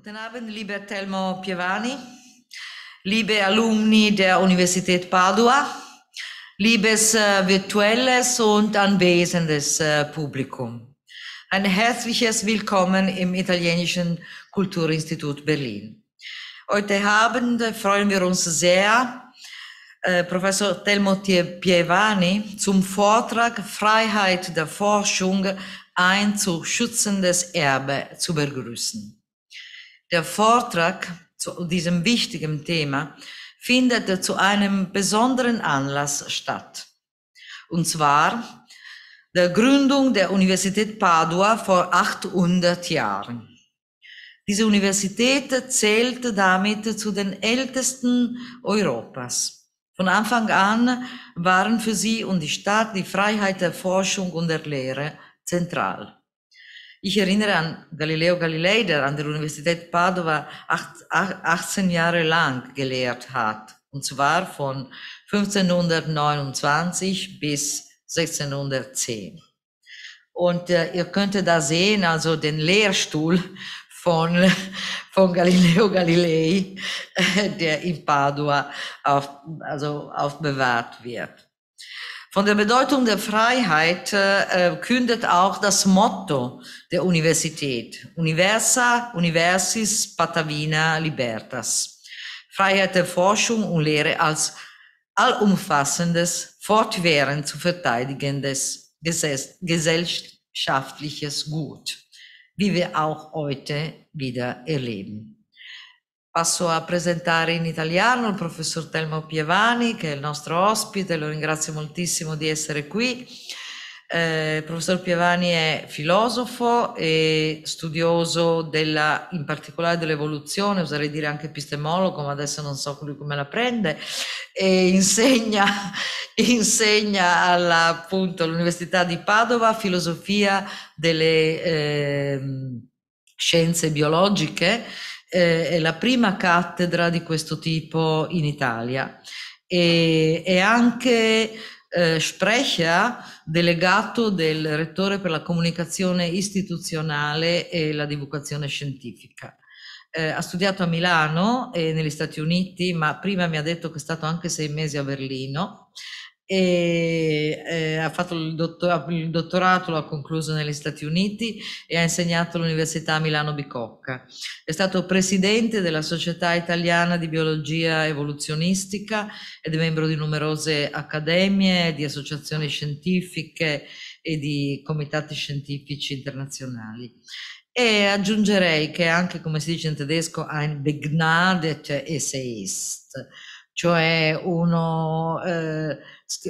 Guten Abend, lieber Telmo Pievani, liebe Alumni der Universität Padua, liebes äh, virtuelles und anwesendes äh, Publikum. Ein herzliches Willkommen im italienischen Kulturinstitut Berlin. Heute Abend freuen wir uns sehr, äh, Professor Telmo Pievani zum Vortrag Freiheit der Forschung ein zu schützendes Erbe zu begrüßen. Der Vortrag zu diesem wichtigen Thema findet zu einem besonderen Anlass statt. Und zwar der Gründung der Universität Padua vor 800 Jahren. Diese Universität zählt damit zu den ältesten Europas. Von Anfang an waren für sie und die Stadt die Freiheit der Forschung und der Lehre zentral. Ich erinnere an Galileo Galilei, der an der Universität Padua 18 Jahre lang gelehrt hat, und zwar von 1529 bis 1610. Und äh, ihr könnt da sehen, also den Lehrstuhl von, von Galileo Galilei, der in Padua auf, also aufbewahrt wird. Von der Bedeutung der Freiheit äh, äh, kündet auch das Motto der Universität, Universa, Universis, Patavina, Libertas. Freiheit der Forschung und Lehre als allumfassendes, fortwährend zu verteidigendes gesellschaftliches Gut, wie wir auch heute wieder erleben. Passo a presentare in italiano il professor Telmo Pievani, che è il nostro ospite, lo ringrazio moltissimo di essere qui. Eh, il professor Pievani è filosofo e studioso della, in particolare dell'evoluzione, oserei dire anche epistemologo, ma adesso non so lui come la prende, e insegna, insegna all'Università di Padova filosofia delle eh, scienze biologiche eh, è la prima cattedra di questo tipo in Italia e è anche eh, Sprecher, delegato del rettore per la comunicazione istituzionale e la divulgazione scientifica. Eh, ha studiato a Milano e negli Stati Uniti, ma prima mi ha detto che è stato anche sei mesi a Berlino e eh, ha fatto il, dottor- il dottorato, l'ha concluso negli Stati Uniti e ha insegnato all'Università Milano Bicocca. È stato presidente della Società Italiana di Biologia Evoluzionistica ed è membro di numerose accademie, di associazioni scientifiche e di comitati scientifici internazionali. E aggiungerei che anche, come si dice in tedesco, ein begnadet Essayist, cioè uno eh,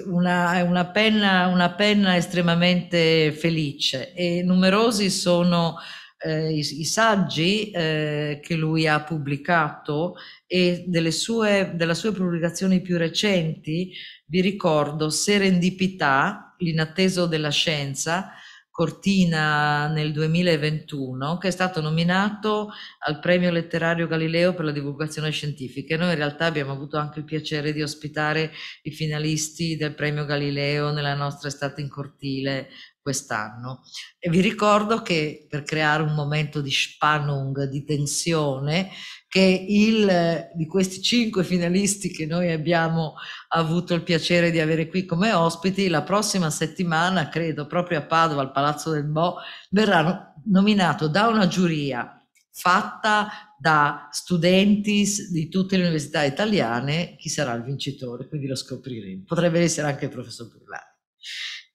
una, una, penna, una penna estremamente felice e numerosi sono eh, i, i, saggi eh, che lui ha pubblicato e delle sue, delle sue pubblicazioni più recenti vi ricordo Serendipità, l'inatteso della scienza, Cortina nel 2021 che è stato nominato al premio letterario Galileo per la divulgazione scientifica. noi in realtà abbiamo avuto anche il piacere di ospitare i finalisti del premio Galileo nella nostra estate in cortile quest'anno. E vi ricordo che per creare un momento di spannung, di tensione, che il, eh, di questi cinque finalisti che noi abbiamo avuto il piacere di avere qui come ospiti, la prossima settimana, credo proprio a Padova, al Palazzo del Bo, verrà nominato da una giuria fatta da studenti di tutte le università italiane chi sarà il vincitore, quindi lo scopriremo. Potrebbe essere anche il professor Burlani.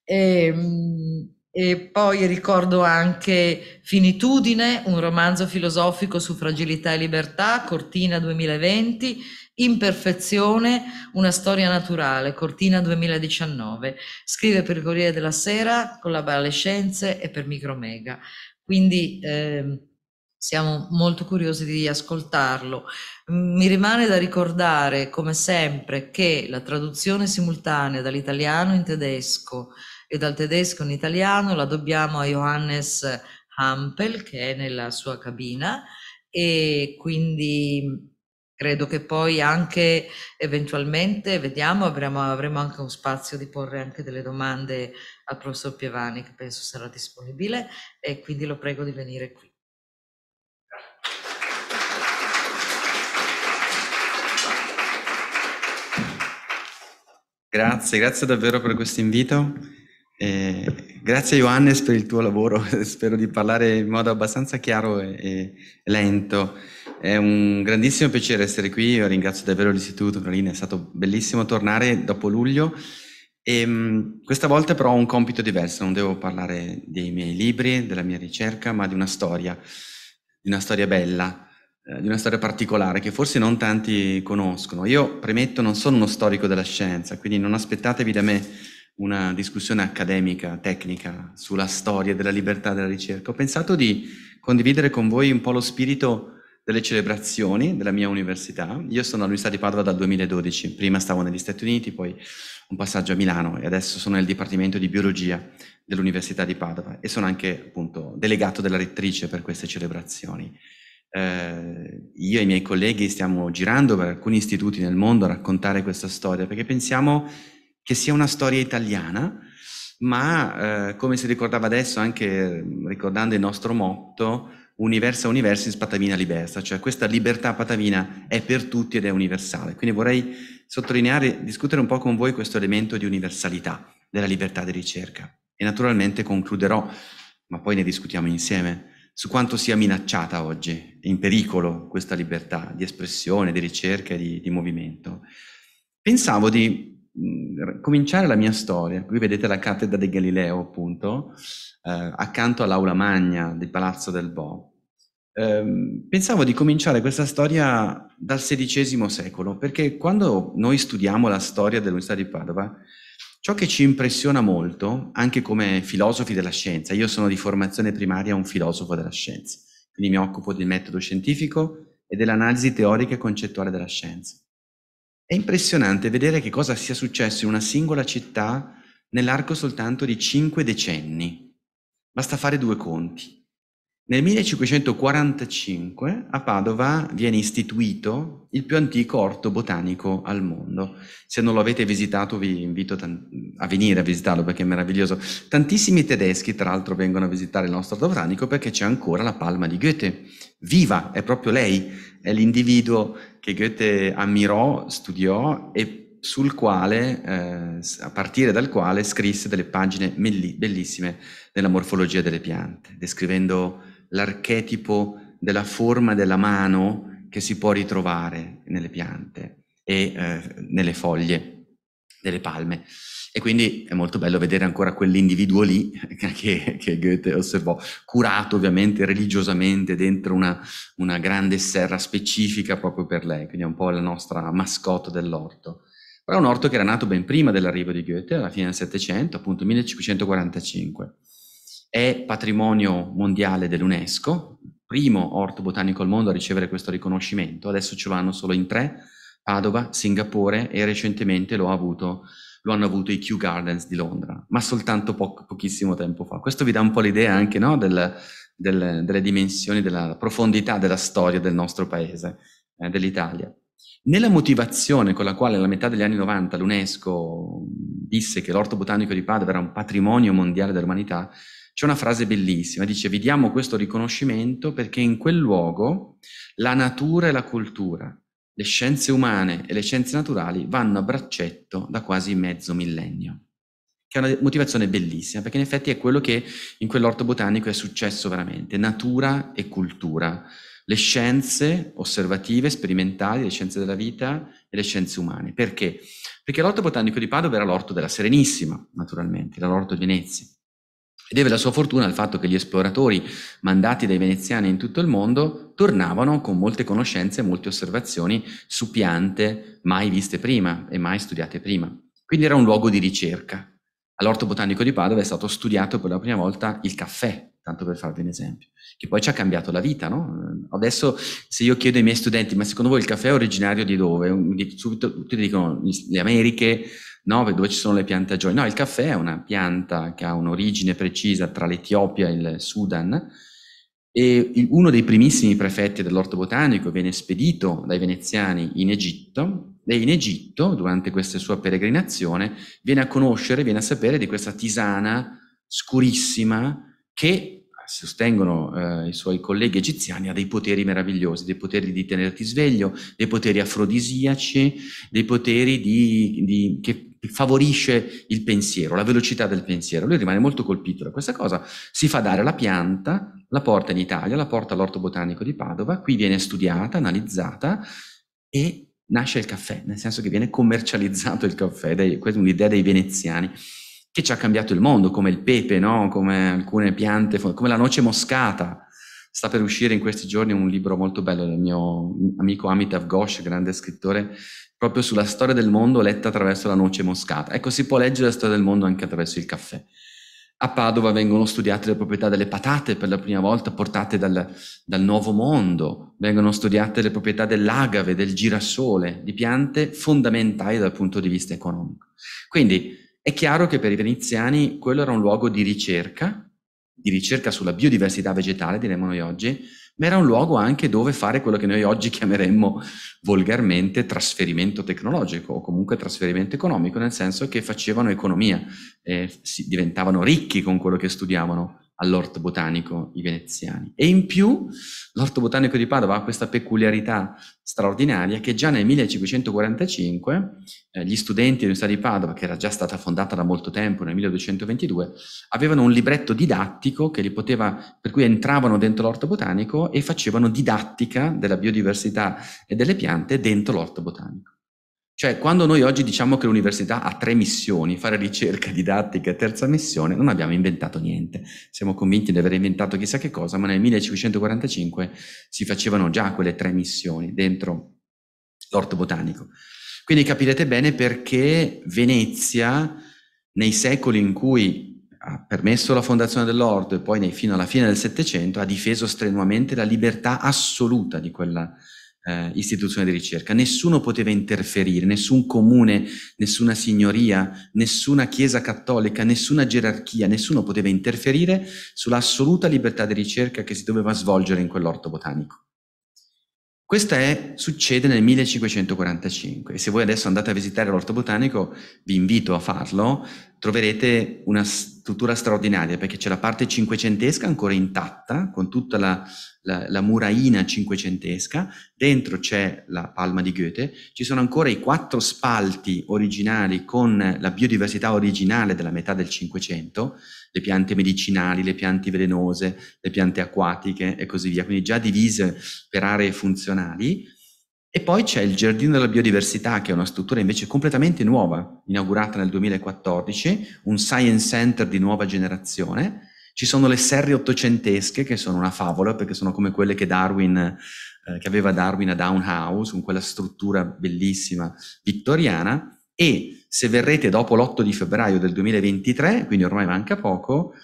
Ehm, e poi ricordo anche Finitudine, un romanzo filosofico su fragilità e libertà, Cortina 2020, Imperfezione, una storia naturale, Cortina 2019. Scrive per Corriere della Sera, con alle Scienze e per Micromega. Quindi eh, siamo molto curiosi di ascoltarlo. Mi rimane da ricordare, come sempre, che la traduzione simultanea dall'italiano in tedesco e dal tedesco in italiano la dobbiamo a Johannes Hampel che è nella sua cabina e quindi credo che poi anche eventualmente, vediamo, avremo, avremo anche un spazio di porre anche delle domande al professor Pievani che penso sarà disponibile e quindi lo prego di venire qui. Grazie, grazie davvero per questo invito. Eh, grazie Johannes per il tuo lavoro, spero di parlare in modo abbastanza chiaro e, e lento. È un grandissimo piacere essere qui, io ringrazio davvero l'Istituto Carolina, è stato bellissimo tornare dopo luglio. E, ehm, mh, questa volta però ho un compito diverso, non devo parlare dei miei libri, della mia ricerca, ma di una storia, di una storia bella, eh, di una storia particolare che forse non tanti conoscono. Io premetto, non sono uno storico della scienza, quindi non aspettatevi da me una discussione accademica, tecnica, sulla storia della libertà della ricerca, ho pensato di condividere con voi un po' lo spirito delle celebrazioni della mia università. Io sono all'Università di Padova dal 2012, prima stavo negli Stati Uniti, poi un passaggio a Milano e adesso sono nel Dipartimento di Biologia dell'Università di Padova e sono anche appunto delegato della rettrice per queste celebrazioni. Eh, io e i miei colleghi stiamo girando per alcuni istituti nel mondo a raccontare questa storia perché pensiamo che sia una storia italiana, ma eh, come si ricordava adesso, anche mm, ricordando il nostro motto, Universa Universis Patavina Libersa, cioè questa libertà patavina è per tutti ed è universale. Quindi vorrei sottolineare, discutere un po' con voi questo elemento di universalità della libertà di ricerca. E naturalmente concluderò, ma poi ne discutiamo insieme, su quanto sia minacciata oggi, in pericolo questa libertà di espressione, di ricerca e di, di movimento. Pensavo di cominciare la mia storia. Qui vedete la cattedra di Galileo, appunto, eh, accanto all'aula magna del Palazzo del Bo. Eh, pensavo di cominciare questa storia dal XVI secolo, perché quando noi studiamo la storia dell'Università di Padova, ciò che ci impressiona molto, anche come filosofi della scienza, io sono di formazione primaria un filosofo della scienza, quindi mi occupo del metodo scientifico e dell'analisi teorica e concettuale della scienza. È impressionante vedere che cosa sia successo in una singola città nell'arco soltanto di cinque decenni. Basta fare due conti. Nel 1545 a Padova viene istituito il più antico orto botanico al mondo. Se non lo avete visitato vi invito a venire a visitarlo perché è meraviglioso. Tantissimi tedeschi tra l'altro vengono a visitare il nostro orto botanico perché c'è ancora la palma di Goethe. Viva, è proprio lei, è l'individuo che Goethe ammirò, studiò e sul quale, eh, a partire dal quale scrisse delle pagine bellissime della morfologia delle piante, descrivendo l'archetipo della forma della mano che si può ritrovare nelle piante e eh, nelle foglie delle palme. E quindi è molto bello vedere ancora quell'individuo lì che, che Goethe osservò, curato ovviamente religiosamente dentro una, una, grande serra specifica proprio per lei, quindi è un po' la nostra mascotte dell'orto. Però è un orto che era nato ben prima dell'arrivo di Goethe, alla fine del Settecento, appunto 1545 è patrimonio mondiale dell'UNESCO, primo orto botanico al mondo a ricevere questo riconoscimento, adesso ce l'hanno solo in tre, Padova, Singapore e recentemente lo, ha avuto, lo hanno avuto i Kew Gardens di Londra, ma soltanto po- pochissimo tempo fa. Questo vi dà un po' l'idea anche no, del, del, delle dimensioni, della profondità della storia del nostro paese, eh, dell'Italia. Nella motivazione con la quale alla metà degli anni 90 l'UNESCO disse che l'orto botanico di Padova era un patrimonio mondiale dell'umanità, c'è una frase bellissima, dice vi diamo questo riconoscimento perché in quel luogo la natura e la cultura, le scienze umane e le scienze naturali vanno a braccetto da quasi mezzo millennio. Che è una motivazione bellissima, perché in effetti è quello che in quell'orto botanico è successo veramente, natura e cultura, le scienze osservative, sperimentali, le scienze della vita e le scienze umane. Perché? Perché l'orto botanico di Padova era l'orto della Serenissima, naturalmente, era l'orto di Venezia. E deve la sua fortuna al fatto che gli esploratori mandati dai veneziani in tutto il mondo tornavano con molte conoscenze e molte osservazioni su piante mai viste prima e mai studiate prima. Quindi era un luogo di ricerca. All'Orto Botanico di Padova è stato studiato per la prima volta il caffè, tanto per farvi un esempio, che poi ci ha cambiato la vita, no? Adesso se io chiedo ai miei studenti, ma secondo voi il caffè è originario di dove? Subito tutti dicono le Americhe, no? dove ci sono le piantagioni. No, il caffè è una pianta che ha un'origine precisa tra l'Etiopia e il Sudan e uno dei primissimi prefetti dell'orto botanico viene spedito dai veneziani in Egitto e in Egitto, durante questa sua peregrinazione, viene a conoscere, viene a sapere di questa tisana scurissima che, sostengono eh, i suoi colleghi egiziani, ha dei poteri meravigliosi, dei poteri di tenerti sveglio, dei poteri afrodisiaci, dei poteri di, di, che favorisce il pensiero, la velocità del pensiero. Lui rimane molto colpito da questa cosa, si fa dare la pianta, la porta in Italia, la porta all'orto botanico di Padova, qui viene studiata, analizzata e nasce il caffè, nel senso che viene commercializzato il caffè, dei, questa è un'idea dei veneziani che ci ha cambiato il mondo, come il pepe, no? come alcune piante, come la noce moscata. Sta per uscire in questi giorni un libro molto bello del mio amico Amitav Ghosh, grande scrittore proprio sulla storia del mondo letta attraverso la noce moscata. Ecco, si può leggere la storia del mondo anche attraverso il caffè. A Padova vengono studiate le proprietà delle patate per la prima volta portate dal, dal Nuovo Mondo, vengono studiate le proprietà dell'agave, del girasole, di piante fondamentali dal punto di vista economico. Quindi è chiaro che per i veneziani quello era un luogo di ricerca, di ricerca sulla biodiversità vegetale, diremmo noi oggi, ma era un luogo anche dove fare quello che noi oggi chiameremmo volgarmente trasferimento tecnologico o comunque trasferimento economico, nel senso che facevano economia, eh, diventavano ricchi con quello che studiavano all'orto botanico i veneziani. E in più l'orto botanico di Padova ha questa peculiarità straordinaria che già nel 1545 eh, gli studenti dell'Università di Padova, che era già stata fondata da molto tempo, nel 1222, avevano un libretto didattico che li poteva, per cui entravano dentro l'orto botanico e facevano didattica della biodiversità e delle piante dentro l'orto botanico. Cioè, quando noi oggi diciamo che l'università ha tre missioni, fare ricerca, didattica e terza missione, non abbiamo inventato niente. Siamo convinti di aver inventato chissà che cosa, ma nel 1545 si facevano già quelle tre missioni dentro l'orto botanico. Quindi capirete bene perché Venezia, nei secoli in cui ha permesso la fondazione dell'orto e poi fino alla fine del Settecento, ha difeso strenuamente la libertà assoluta di quella città eh, istituzione di ricerca. Nessuno poteva interferire, nessun comune, nessuna signoria, nessuna chiesa cattolica, nessuna gerarchia, nessuno poteva interferire sull'assoluta libertà di ricerca che si doveva svolgere in quell'orto botanico. Questo è, succede nel 1545 e se voi adesso andate a visitare l'orto botanico, vi invito a farlo, troverete una struttura straordinaria perché c'è la parte cinquecentesca ancora intatta con tutta la la, la muraina cinquecentesca, dentro c'è la palma di Goethe, ci sono ancora i quattro spalti originali con la biodiversità originale della metà del Cinquecento, le piante medicinali, le piante velenose, le piante acquatiche e così via, quindi già divise per aree funzionali. E poi c'è il Giardino della Biodiversità, che è una struttura invece completamente nuova, inaugurata nel 2014, un science center di nuova generazione, ci sono le serre ottocentesche, che sono una favola, perché sono come quelle che Darwin eh, che aveva Darwin a Down House, con quella struttura bellissima vittoriana. E se verrete dopo l'8 di febbraio del 2023, quindi ormai manca poco,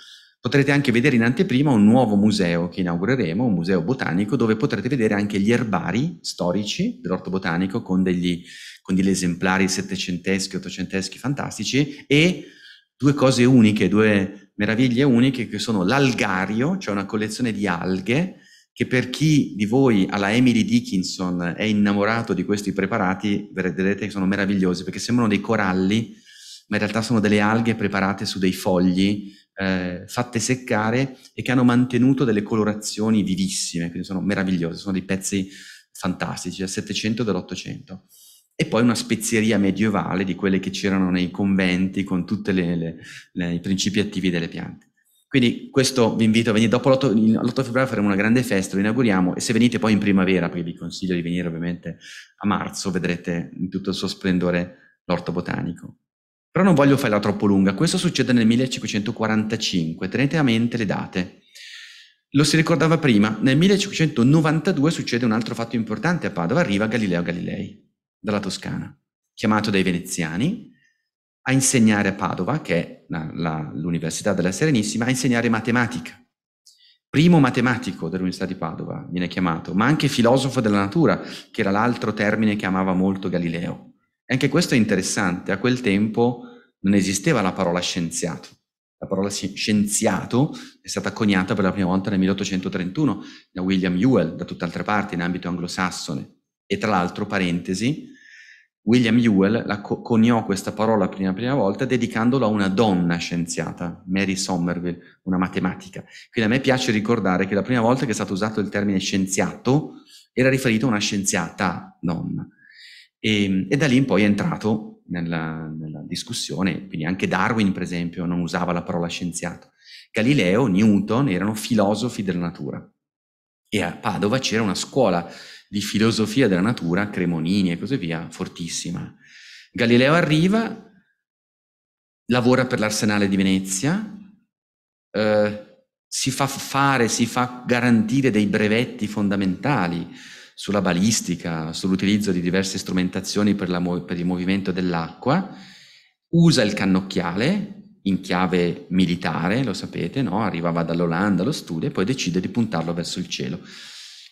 potrete anche vedere in anteprima un nuovo museo che inaugureremo, un museo botanico, dove potrete vedere anche gli erbari storici dell'orto botanico con degli, con degli esemplari settecenteschi, ottocenteschi fantastici e due cose uniche, due meraviglie uniche che sono l'algario, cioè una collezione di alghe, che per chi di voi alla Emily Dickinson è innamorato di questi preparati, vedrete che sono meravigliosi perché sembrano dei coralli, ma in realtà sono delle alghe preparate su dei fogli, eh, fatte seccare e che hanno mantenuto delle colorazioni vivissime, quindi sono meravigliose, sono dei pezzi fantastici, del 700 e dell'Ottocento e poi una spezieria medievale di quelle che c'erano nei conventi con tutti i principi attivi delle piante. Quindi questo vi invito a venire, dopo l'8, febbraio faremo una grande festa, lo inauguriamo e se venite poi in primavera, perché vi consiglio di venire ovviamente a marzo, vedrete in tutto il suo splendore l'orto botanico. Però non voglio farla troppo lunga, questo succede nel 1545, tenete a mente le date. Lo si ricordava prima, nel 1592 succede un altro fatto importante a Padova, arriva Galileo Galilei dalla Toscana, chiamato dai veneziani a insegnare a Padova, che è la, la, l'Università della Serenissima, a insegnare matematica. Primo matematico dell'Università di Padova viene chiamato, ma anche filosofo della natura, che era l'altro termine che amava molto Galileo. E anche questo è interessante, a quel tempo non esisteva la parola scienziato. La parola scienziato è stata coniata per la prima volta nel 1831 da William Ewell, da tutt'altre parti, in ambito anglosassone. E tra l'altro, parentesi, William Ewell la co- coniò questa parola per la prima volta dedicandola a una donna scienziata, Mary Somerville, una matematica. Quindi a me piace ricordare che la prima volta che è stato usato il termine scienziato era riferito a una scienziata donna. E, ehm, e da lì in poi è entrato nella, nella discussione, quindi anche Darwin, per esempio, non usava la parola scienziato. Galileo, Newton erano filosofi della natura. E a Padova c'era una scuola di filosofia della natura, Cremonini e così via, fortissima. Galileo arriva, lavora per l'arsenale di Venezia, eh, si fa fare, si fa garantire dei brevetti fondamentali sulla balistica, sull'utilizzo di diverse strumentazioni per, la, per il movimento dell'acqua, usa il cannocchiale in chiave militare, lo sapete, no? arrivava dall'Olanda, lo studia e poi decide di puntarlo verso il cielo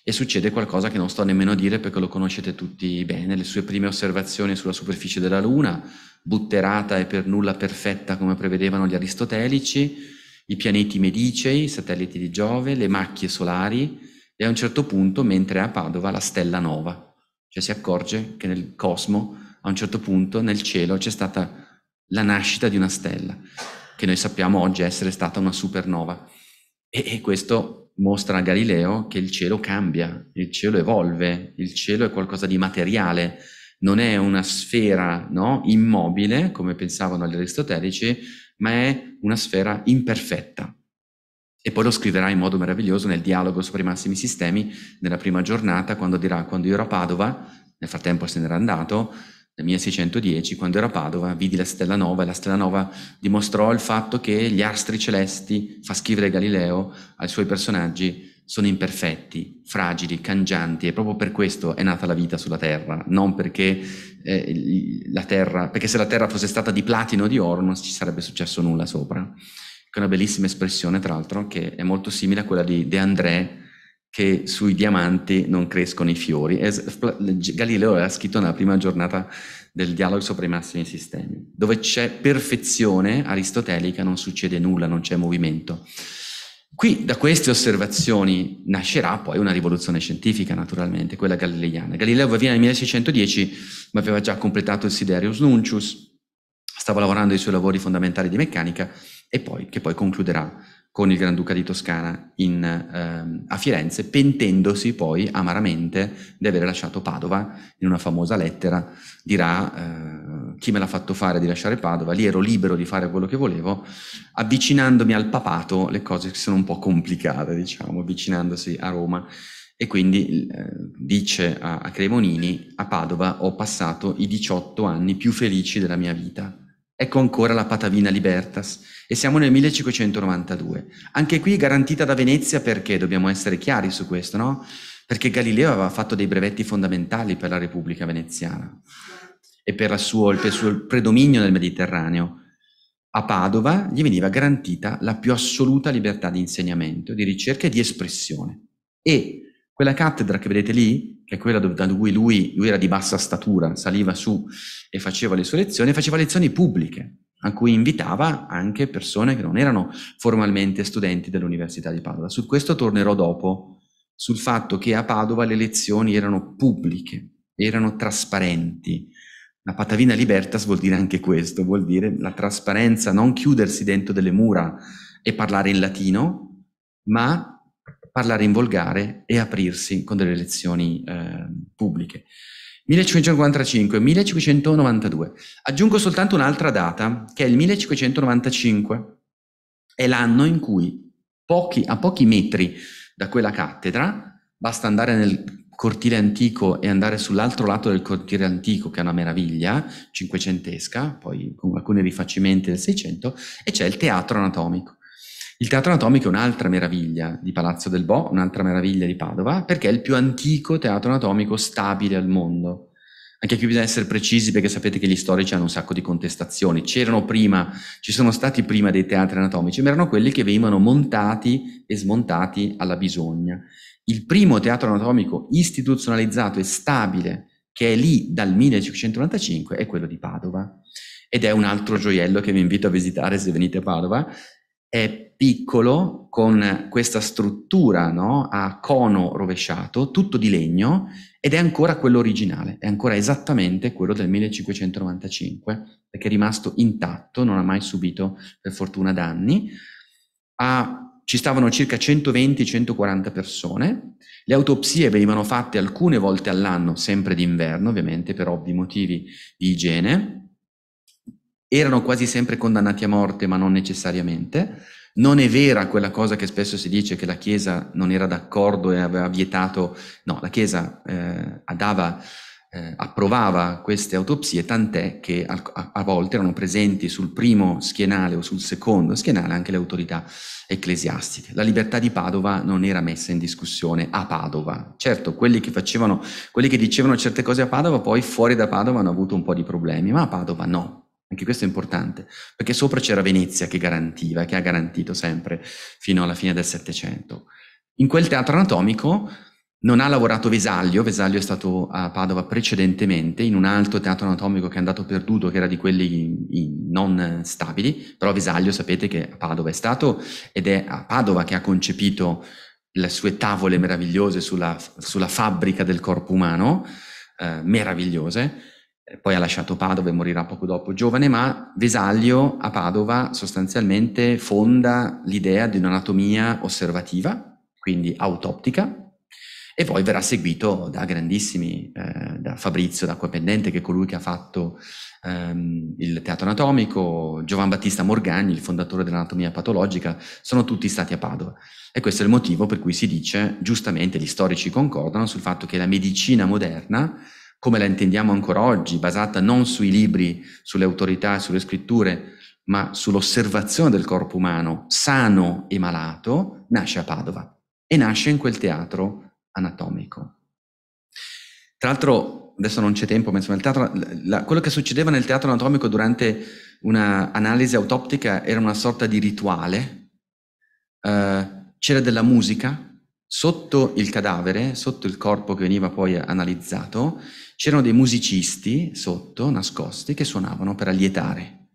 e succede qualcosa che non sto nemmeno a dire perché lo conoscete tutti bene, le sue prime osservazioni sulla superficie della Luna, butterata e per nulla perfetta come prevedevano gli aristotelici, i pianeti medicei, i satelliti di Giove, le macchie solari e a un certo punto, mentre è a Padova, la stella nova, cioè si accorge che nel cosmo, a un certo punto, nel cielo, c'è stata la nascita di una stella, che noi sappiamo oggi essere stata una supernova. e, e questo mostra a Galileo che il cielo cambia, il cielo evolve, il cielo è qualcosa di materiale, non è una sfera no, immobile, come pensavano gli aristotelici, ma è una sfera imperfetta. E poi lo scriverà in modo meraviglioso nel dialogo sopra i massimi sistemi, nella prima giornata, quando dirà, quando io ero a Padova, nel frattempo se n'era andato, nel 1610, quando ero a Padova, vidi la stella nova e la stella nova dimostrò il fatto che gli astri celesti, fa scrivere Galileo ai suoi personaggi, sono imperfetti, fragili, cangianti e proprio per questo è nata la vita sulla Terra, non perché eh, la Terra, perché se la Terra fosse stata di platino o di oro non ci sarebbe successo nulla sopra. Che è una bellissima espressione, tra l'altro, che è molto simile a quella di De André, che sui diamanti non crescono i fiori. Galileo l'ha scritto nella prima giornata del dialogo sopra i massimi sistemi. Dove c'è perfezione aristotelica non succede nulla, non c'è movimento. Qui da queste osservazioni nascerà poi una rivoluzione scientifica, naturalmente, quella galileiana. Galileo va via nel 1610, ma aveva già completato il Siderius Nuncius, stava lavorando ai suoi lavori fondamentali di meccanica e poi, che poi concluderà con il Granduca di Toscana in, ehm, a Firenze, pentendosi poi amaramente di aver lasciato Padova. In una famosa lettera dirà eh, chi me l'ha fatto fare di lasciare Padova, lì ero libero di fare quello che volevo, avvicinandomi al papato le cose sono un po' complicate, diciamo, avvicinandosi a Roma. E quindi eh, dice a, a Cremonini, a Padova ho passato i 18 anni più felici della mia vita Ecco ancora la Patavina Libertas e siamo nel 1592. Anche qui garantita da Venezia perché dobbiamo essere chiari su questo, no? Perché Galileo aveva fatto dei brevetti fondamentali per la Repubblica Veneziana e per, suo, per il suo predominio nel Mediterraneo. A Padova gli veniva garantita la più assoluta libertà di insegnamento, di ricerca e di espressione. E quella cattedra che vedete lì che è quella da cui lui, lui, era di bassa statura, saliva su e faceva le sue lezioni, faceva lezioni pubbliche, a cui invitava anche persone che non erano formalmente studenti dell'Università di Padova. Su questo tornerò dopo, sul fatto che a Padova le lezioni erano pubbliche, erano trasparenti. La patavina libertas vuol dire anche questo, vuol dire la trasparenza, non chiudersi dentro delle mura e parlare in latino, ma parlare in volgare e aprirsi con delle lezioni eh, pubbliche. 1545, 1592. Aggiungo soltanto un'altra data, che è il 1595. È l'anno in cui pochi, a pochi metri da quella cattedra, basta andare nel cortile antico e andare sull'altro lato del cortile antico, che è una meraviglia cinquecentesca, poi con alcuni rifacimenti del Seicento, e c'è il teatro anatomico. Il Teatro Anatomico è un'altra meraviglia di Palazzo del Bo, un'altra meraviglia di Padova, perché è il più antico teatro anatomico stabile al mondo. Anche qui bisogna essere precisi perché sapete che gli storici hanno un sacco di contestazioni. C'erano prima, ci sono stati prima dei teatri anatomici, ma erano quelli che venivano montati e smontati alla bisogna. Il primo teatro anatomico istituzionalizzato e stabile che è lì dal 1595 è quello di Padova ed è un altro gioiello che vi invito a visitare se venite a Padova è piccolo con questa struttura no? a cono rovesciato, tutto di legno ed è ancora quello originale, è ancora esattamente quello del 1595 perché è rimasto intatto, non ha mai subito per fortuna danni. Ha, ci stavano circa 120-140 persone, le autopsie venivano fatte alcune volte all'anno, sempre d'inverno ovviamente per ovvi motivi di igiene, erano quasi sempre condannati a morte, ma non necessariamente. Non è vera quella cosa che spesso si dice che la Chiesa non era d'accordo e aveva vietato, no, la Chiesa eh, dava, eh, approvava queste autopsie, tant'è che a, a, volte erano presenti sul primo schienale o sul secondo schienale anche le autorità ecclesiastiche. La libertà di Padova non era messa in discussione a Padova. Certo, quelli che, facevano, quelli che dicevano certe cose a Padova poi fuori da Padova hanno avuto un po' di problemi, ma a Padova no. Anche questo è importante, perché sopra c'era Venezia che garantiva, che ha garantito sempre fino alla fine del Settecento. In quel teatro anatomico non ha lavorato Vesaglio, Vesaglio è stato a Padova precedentemente, in un altro teatro anatomico che è andato perduto, che era di quelli non stabili, però Vesaglio sapete che a Padova è stato ed è a Padova che ha concepito le sue tavole meravigliose sulla, sulla fabbrica del corpo umano, eh, meravigliose, eh, poi ha lasciato Padova e morirà poco dopo giovane, ma Vesaglio a Padova sostanzialmente fonda l'idea di un'anatomia osservativa, quindi autoptica, e poi verrà seguito da grandissimi, eh, da Fabrizio d'Acquapendente, che è colui che ha fatto ehm, il teatro anatomico, Giovan Battista Morgagni, il fondatore dell'anatomia patologica, sono tutti stati a Padova. E questo è il motivo per cui si dice, giustamente, gli storici concordano sul fatto che la medicina moderna come la intendiamo ancora oggi, basata non sui libri, sulle autorità, sulle scritture, ma sull'osservazione del corpo umano, sano e malato, nasce a Padova e nasce in quel teatro anatomico. Tra l'altro, adesso non c'è tempo, ma insomma, teatro, la, quello che succedeva nel teatro anatomico durante un'analisi autoptica era una sorta di rituale, eh, c'era della musica sotto il cadavere, sotto il corpo che veniva poi analizzato, C'erano dei musicisti sotto, nascosti, che suonavano per allietare.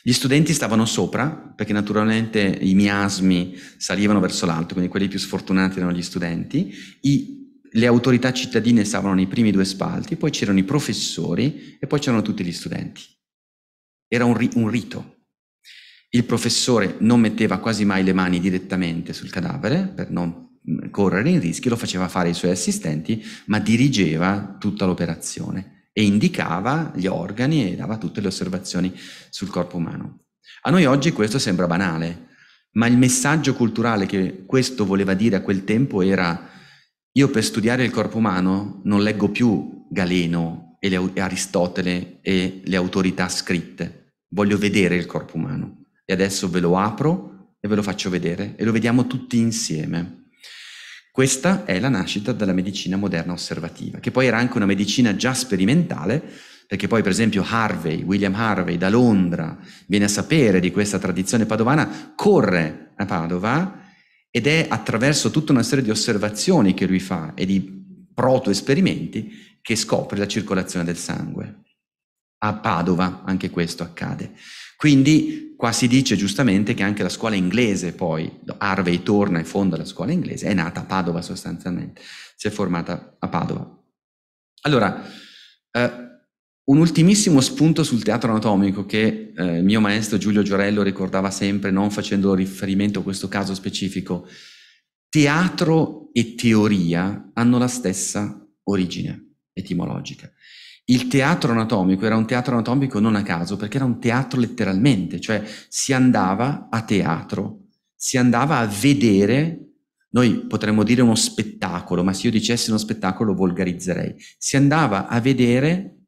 Gli studenti stavano sopra, perché naturalmente i miasmi salivano verso l'alto, quindi quelli più sfortunati erano gli studenti, I, le autorità cittadine stavano nei primi due spalti, poi c'erano i professori e poi c'erano tutti gli studenti. Era un, ri, un rito, il professore non metteva quasi mai le mani direttamente sul cadavere per non correre in rischi, lo faceva fare ai suoi assistenti, ma dirigeva tutta l'operazione e indicava gli organi e dava tutte le osservazioni sul corpo umano. A noi oggi questo sembra banale, ma il messaggio culturale che questo voleva dire a quel tempo era io per studiare il corpo umano non leggo più Galeno e, le, e Aristotele e le autorità scritte, voglio vedere il corpo umano e adesso ve lo apro e ve lo faccio vedere e lo vediamo tutti insieme. Questa è la nascita della medicina moderna osservativa, che poi era anche una medicina già sperimentale, perché poi per esempio Harvey, William Harvey da Londra viene a sapere di questa tradizione padovana, corre a Padova ed è attraverso tutta una serie di osservazioni che lui fa e di proto-esperimenti che scopre la circolazione del sangue. A Padova anche questo accade. Quindi Qua si dice giustamente che anche la scuola inglese, poi Harvey torna e fonda la scuola inglese, è nata a Padova sostanzialmente, si è formata a Padova. Allora, eh, un ultimissimo spunto sul teatro anatomico che il eh, mio maestro Giulio Giorello ricordava sempre, non facendo riferimento a questo caso specifico. Teatro e teoria hanno la stessa origine etimologica. Il teatro anatomico era un teatro anatomico non a caso, perché era un teatro letteralmente, cioè si andava a teatro, si andava a vedere, noi potremmo dire uno spettacolo, ma se io dicessi uno spettacolo volgarizzerei, si andava a vedere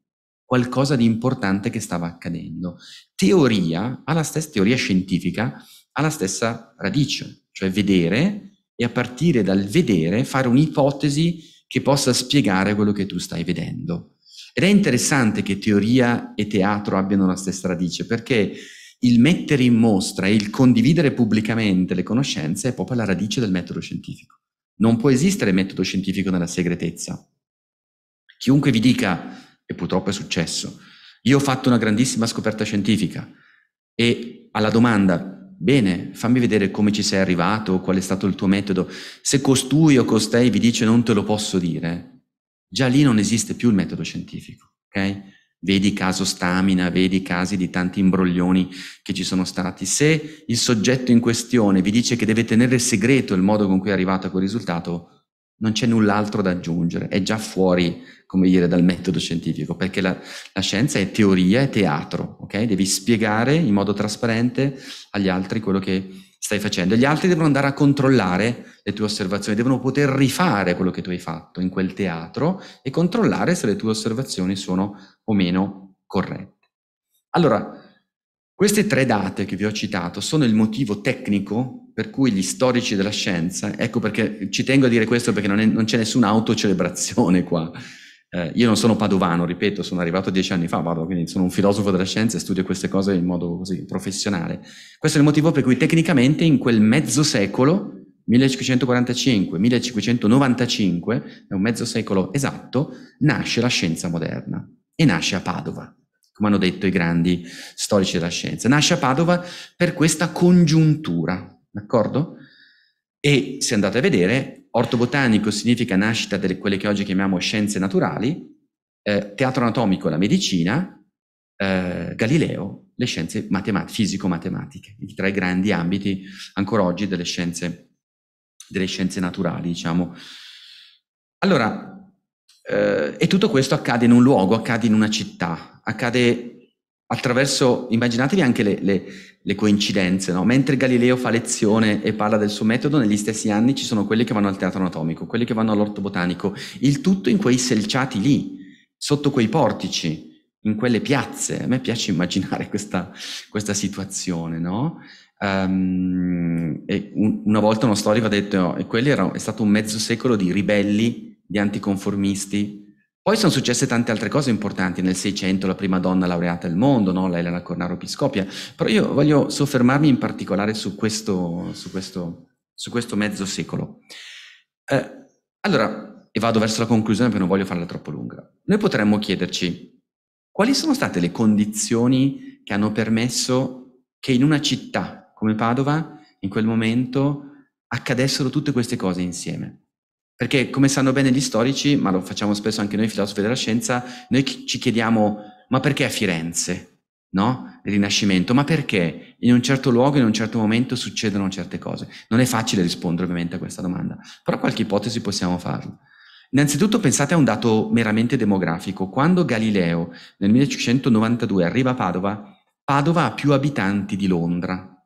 qualcosa di importante che stava accadendo. Teoria, alla stessa teoria scientifica, ha la stessa radice, cioè vedere e a partire dal vedere fare un'ipotesi che possa spiegare quello che tu stai vedendo. Ed è interessante che teoria e teatro abbiano la stessa radice, perché il mettere in mostra e il condividere pubblicamente le conoscenze è proprio la radice del metodo scientifico. Non può esistere metodo scientifico nella segretezza. Chiunque vi dica, e purtroppo è successo, io ho fatto una grandissima scoperta scientifica e alla domanda, bene, fammi vedere come ci sei arrivato, qual è stato il tuo metodo, se costui o costei vi dice non te lo posso dire, già lì non esiste più il metodo scientifico, ok? Vedi caso stamina, vedi casi di tanti imbroglioni che ci sono stati. Se il soggetto in questione vi dice che deve tenere segreto il modo con cui è arrivato a quel risultato, non c'è null'altro da aggiungere, è già fuori, come dire, dal metodo scientifico, perché la, la scienza è teoria, è teatro, ok? Devi spiegare in modo trasparente agli altri quello che stai facendo e gli altri devono andare a controllare le tue osservazioni, devono poter rifare quello che tu hai fatto in quel teatro e controllare se le tue osservazioni sono o meno corrette. Allora, queste tre date che vi ho citato sono il motivo tecnico per cui gli storici della scienza, ecco perché ci tengo a dire questo perché non, è, non c'è nessuna autocelebrazione qua, eh, io non sono padovano, ripeto, sono arrivato dieci anni fa, vado, quindi sono un filosofo della scienza e studio queste cose in modo così professionale. Questo è il motivo per cui tecnicamente in quel mezzo secolo, 1545-1595, è un mezzo secolo esatto, nasce la scienza moderna e nasce a Padova, come hanno detto i grandi storici della scienza. Nasce a Padova per questa congiuntura, d'accordo? E se andate a vedere, Orto botanico significa nascita delle quelle che oggi chiamiamo scienze naturali, eh, teatro anatomico la medicina, eh, Galileo le scienze matemat- fisico-matematiche, i tre grandi ambiti ancora oggi delle scienze, delle scienze naturali, diciamo. Allora, eh, e tutto questo accade in un luogo, accade in una città, accade attraverso, immaginatevi anche le, le, le coincidenze, no? mentre Galileo fa lezione e parla del suo metodo, negli stessi anni ci sono quelli che vanno al teatro anatomico, quelli che vanno all'orto botanico, il tutto in quei selciati lì, sotto quei portici, in quelle piazze. A me piace immaginare questa, questa situazione, no? Um, un, una volta uno storico ha detto, no, e quello erano, è stato un mezzo secolo di ribelli, di anticonformisti, poi sono successe tante altre cose importanti, nel 600 la prima donna laureata al mondo, no? la Cornaro Piscopia, però io voglio soffermarmi in particolare su questo, su questo, su questo mezzo secolo. Eh, allora, e vado verso la conclusione perché non voglio farla troppo lunga, noi potremmo chiederci quali sono state le condizioni che hanno permesso che in una città come Padova, in quel momento, accadessero tutte queste cose insieme. Perché come sanno bene gli storici, ma lo facciamo spesso anche noi filosofi della scienza, noi ci chiediamo ma perché a Firenze? No? Il Rinascimento, ma perché in un certo luogo, in un certo momento succedono certe cose? Non è facile rispondere ovviamente a questa domanda, però qualche ipotesi possiamo farla. Innanzitutto pensate a un dato meramente demografico. Quando Galileo nel 1592 arriva a Padova, Padova ha più abitanti di Londra.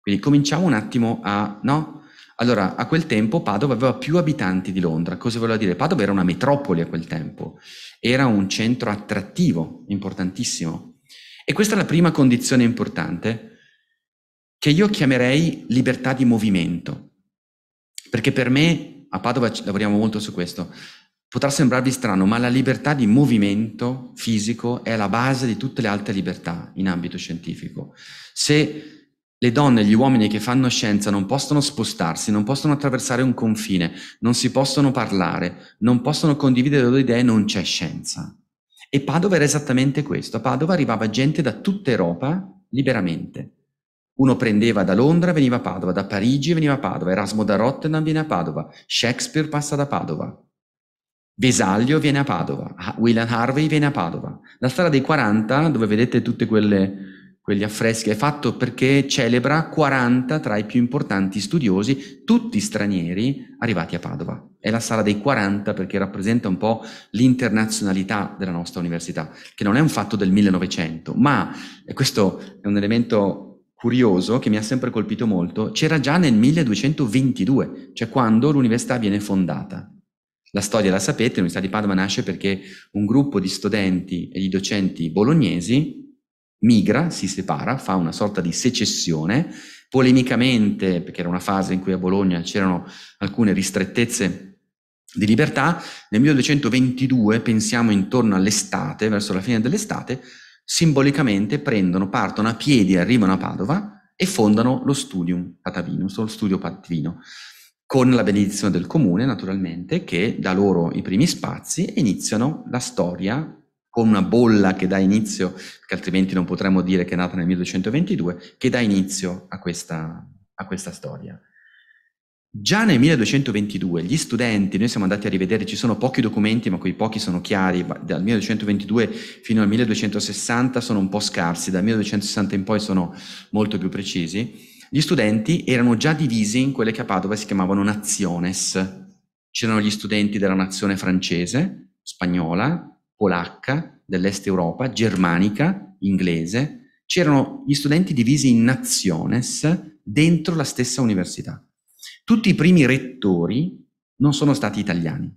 Quindi cominciamo un attimo a no? Allora, a quel tempo Padova aveva più abitanti di Londra. Cosa voleva dire? Padova era una metropoli a quel tempo, era un centro attrattivo, importantissimo. E questa è la prima condizione importante che io chiamerei libertà di movimento. Perché per me, a Padova lavoriamo molto su questo, potrà sembrarvi strano, ma la libertà di movimento fisico è la base di tutte le altre libertà in ambito scientifico. Se le donne e gli uomini che fanno scienza non possono spostarsi, non possono attraversare un confine, non si possono parlare, non possono condividere le loro idee, non c'è scienza. E Padova era esattamente questo. A Padova arrivava gente da tutta Europa liberamente. Uno prendeva da Londra, veniva a Padova, da Parigi veniva a Padova, Erasmo da Rotterdam viene a Padova, Shakespeare passa da Padova, Vesaglio viene a Padova, ah, William Harvey viene a Padova. La strada dei 40, dove vedete tutte quelle quegli affreschi, è fatto perché celebra 40 tra i più importanti studiosi, tutti stranieri, arrivati a Padova. È la sala dei 40 perché rappresenta un po' l'internazionalità della nostra università, che non è un fatto del 1900, ma, e questo è un elemento curioso che mi ha sempre colpito molto, c'era già nel 1222, cioè quando l'università viene fondata. La storia la sapete, l'Università di Padova nasce perché un gruppo di studenti e di docenti bolognesi migra, si separa, fa una sorta di secessione, polemicamente, perché era una fase in cui a Bologna c'erano alcune ristrettezze di libertà, nel 1222, pensiamo intorno all'estate, verso la fine dell'estate, simbolicamente prendono, partono a piedi, arrivano a Padova e fondano lo Studium Patavinus, lo studio Patavino, con la benedizione del comune naturalmente, che dà loro i primi spazi e iniziano la storia con una bolla che dà inizio, che altrimenti non potremmo dire che è nata nel 1222, che dà inizio a questa, a questa storia. Già nel 1222 gli studenti, noi siamo andati a rivedere, ci sono pochi documenti, ma quei pochi sono chiari, dal 1222 fino al 1260 sono un po' scarsi, dal 1260 in poi sono molto più precisi, gli studenti erano già divisi in quelle che a Padova si chiamavano naziones. C'erano gli studenti della nazione francese, spagnola, polacca dell'est Europa, germanica, inglese, c'erano gli studenti divisi in naziones dentro la stessa università. Tutti i primi rettori non sono stati italiani.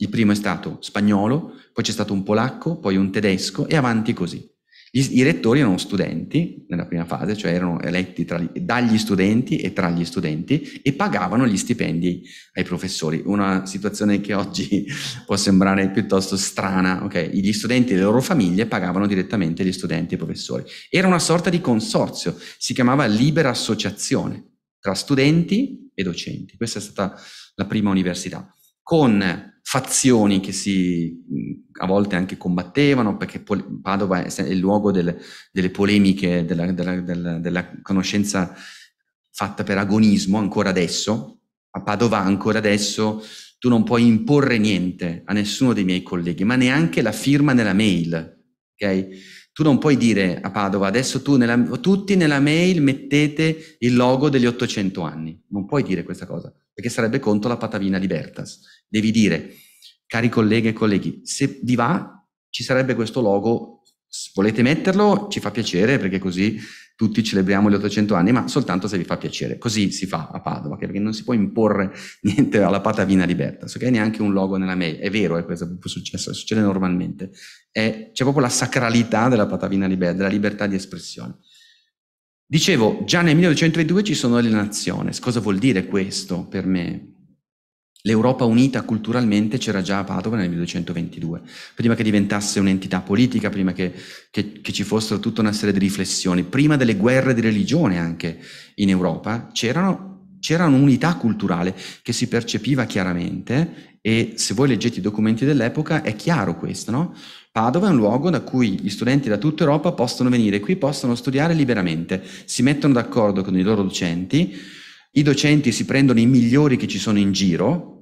Il primo è stato spagnolo, poi c'è stato un polacco, poi un tedesco e avanti così. I, rettori erano studenti nella prima fase, cioè erano eletti tra, dagli studenti e tra gli studenti e pagavano gli stipendi ai professori. Una situazione che oggi può sembrare piuttosto strana, ok? Gli studenti e le loro famiglie pagavano direttamente gli studenti e i professori. Era una sorta di consorzio, si chiamava libera associazione tra studenti e docenti. Questa è stata la prima università, con fazioni che si a volte anche combattevano, perché Padova è il luogo del, delle polemiche, della, della, della, della, conoscenza fatta per agonismo ancora adesso. A Padova ancora adesso tu non puoi imporre niente a nessuno dei miei colleghi, ma neanche la firma nella mail. ok? Tu non puoi dire a Padova adesso tu nella, tutti nella mail mettete il logo degli 800 anni. Non puoi dire questa cosa, perché sarebbe contro la patavina libertas devi dire, cari colleghe e colleghi, se vi va, ci sarebbe questo logo, se volete metterlo, ci fa piacere perché così tutti celebriamo gli 800 anni, ma soltanto se vi fa piacere. Così si fa a Padova, perché non si può imporre niente alla patavina liberta, libertas, ok? Neanche un logo nella mail. È vero, è questo proprio successo, succede normalmente. È, c'è proprio la sacralità della patavina liberta, della libertà di espressione. Dicevo, già nel 1932 ci sono le nazioni. Cosa vuol dire questo per me? L'Europa unita culturalmente c'era già a Padova nel 1222, prima che diventasse un'entità politica, prima che, che, che, ci fossero tutta una serie di riflessioni, prima delle guerre di religione anche in Europa, c'era un'unità culturale che si percepiva chiaramente e se voi leggete i documenti dell'epoca è chiaro questo, no? Padova è un luogo da cui gli studenti da tutta Europa possono venire qui, possono studiare liberamente, si mettono d'accordo con i loro docenti, i docenti si prendono i migliori che ci sono in giro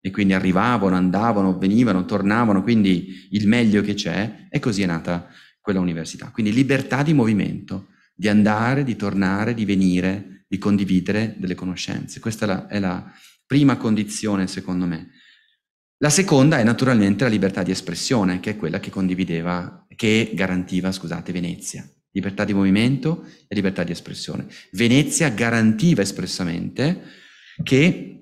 e quindi arrivavano, andavano, venivano, tornavano, quindi il meglio che c'è e così è nata quella università. Quindi libertà di movimento, di andare, di tornare, di venire, di condividere delle conoscenze. Questa è la, è la prima condizione secondo me. La seconda è naturalmente la libertà di espressione, che è quella che condivideva, che garantiva, scusate, Venezia libertà di movimento e libertà di espressione. Venezia garantiva espressamente che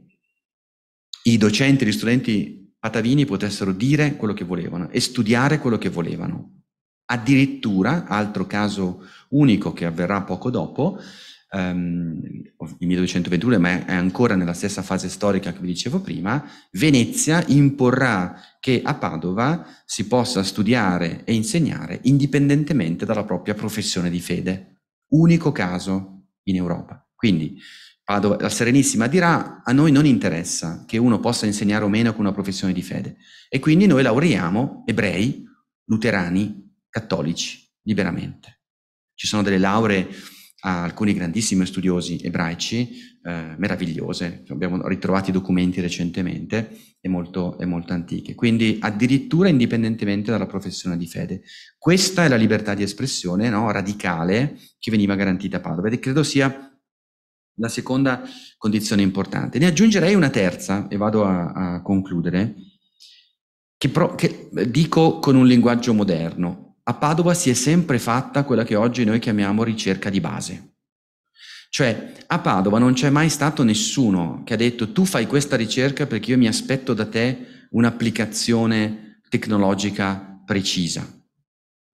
i docenti, gli studenti patavini potessero dire quello che volevano e studiare quello che volevano. Addirittura, altro caso unico che avverrà poco dopo, Ehm, il 1221, ma è ancora nella stessa fase storica che vi dicevo prima, Venezia imporrà che a Padova si possa studiare e insegnare indipendentemente dalla propria professione di fede. Unico caso in Europa. Quindi Padova, la Serenissima dirà a noi non interessa che uno possa insegnare o meno con una professione di fede e quindi noi laureiamo ebrei, luterani, cattolici liberamente. Ci sono delle lauree a alcuni grandissimi studiosi ebraici eh, meravigliose, abbiamo ritrovato i documenti recentemente e molto, e molto antiche, quindi addirittura indipendentemente dalla professione di fede. Questa è la libertà di espressione no, radicale che veniva garantita a Padova ed credo sia la seconda condizione importante. Ne aggiungerei una terza e vado a, a concludere, che, pro, che dico con un linguaggio moderno, a Padova si è sempre fatta quella che oggi noi chiamiamo ricerca di base. Cioè, a Padova non c'è mai stato nessuno che ha detto tu fai questa ricerca perché io mi aspetto da te un'applicazione tecnologica precisa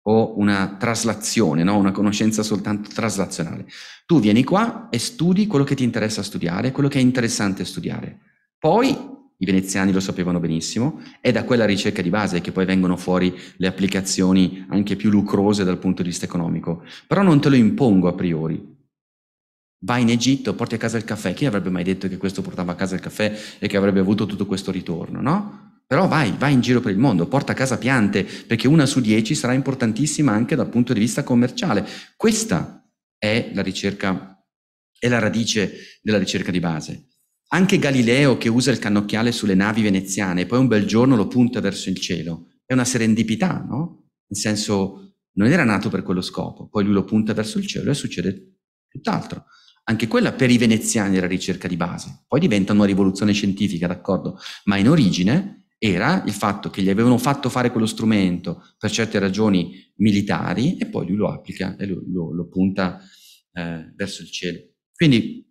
o una traslazione, no? una conoscenza soltanto traslazionale. Tu vieni qua e studi quello che ti interessa studiare, quello che è interessante studiare. Poi i veneziani lo sapevano benissimo, è da quella ricerca di base che poi vengono fuori le applicazioni anche più lucrose dal punto di vista economico, però non te lo impongo a priori. Vai in Egitto, porti a casa il caffè, chi avrebbe mai detto che questo portava a casa il caffè e che avrebbe avuto tutto questo ritorno, no? Però vai, vai in giro per il mondo, porta a casa piante, perché una su dieci sarà importantissima anche dal punto di vista commerciale. Questa è la ricerca, è la radice della ricerca di base. Anche Galileo che usa il cannocchiale sulle navi veneziane e poi un bel giorno lo punta verso il cielo, è una serendipità, no? Nel senso, non era nato per quello scopo, poi lui lo punta verso il cielo e succede tutt'altro. Anche quella per i veneziani era ricerca di base, poi diventa una rivoluzione scientifica, d'accordo, ma in origine era il fatto che gli avevano fatto fare quello strumento per certe ragioni militari e poi lui lo applica e lo, lo, lo punta eh, verso il cielo. Quindi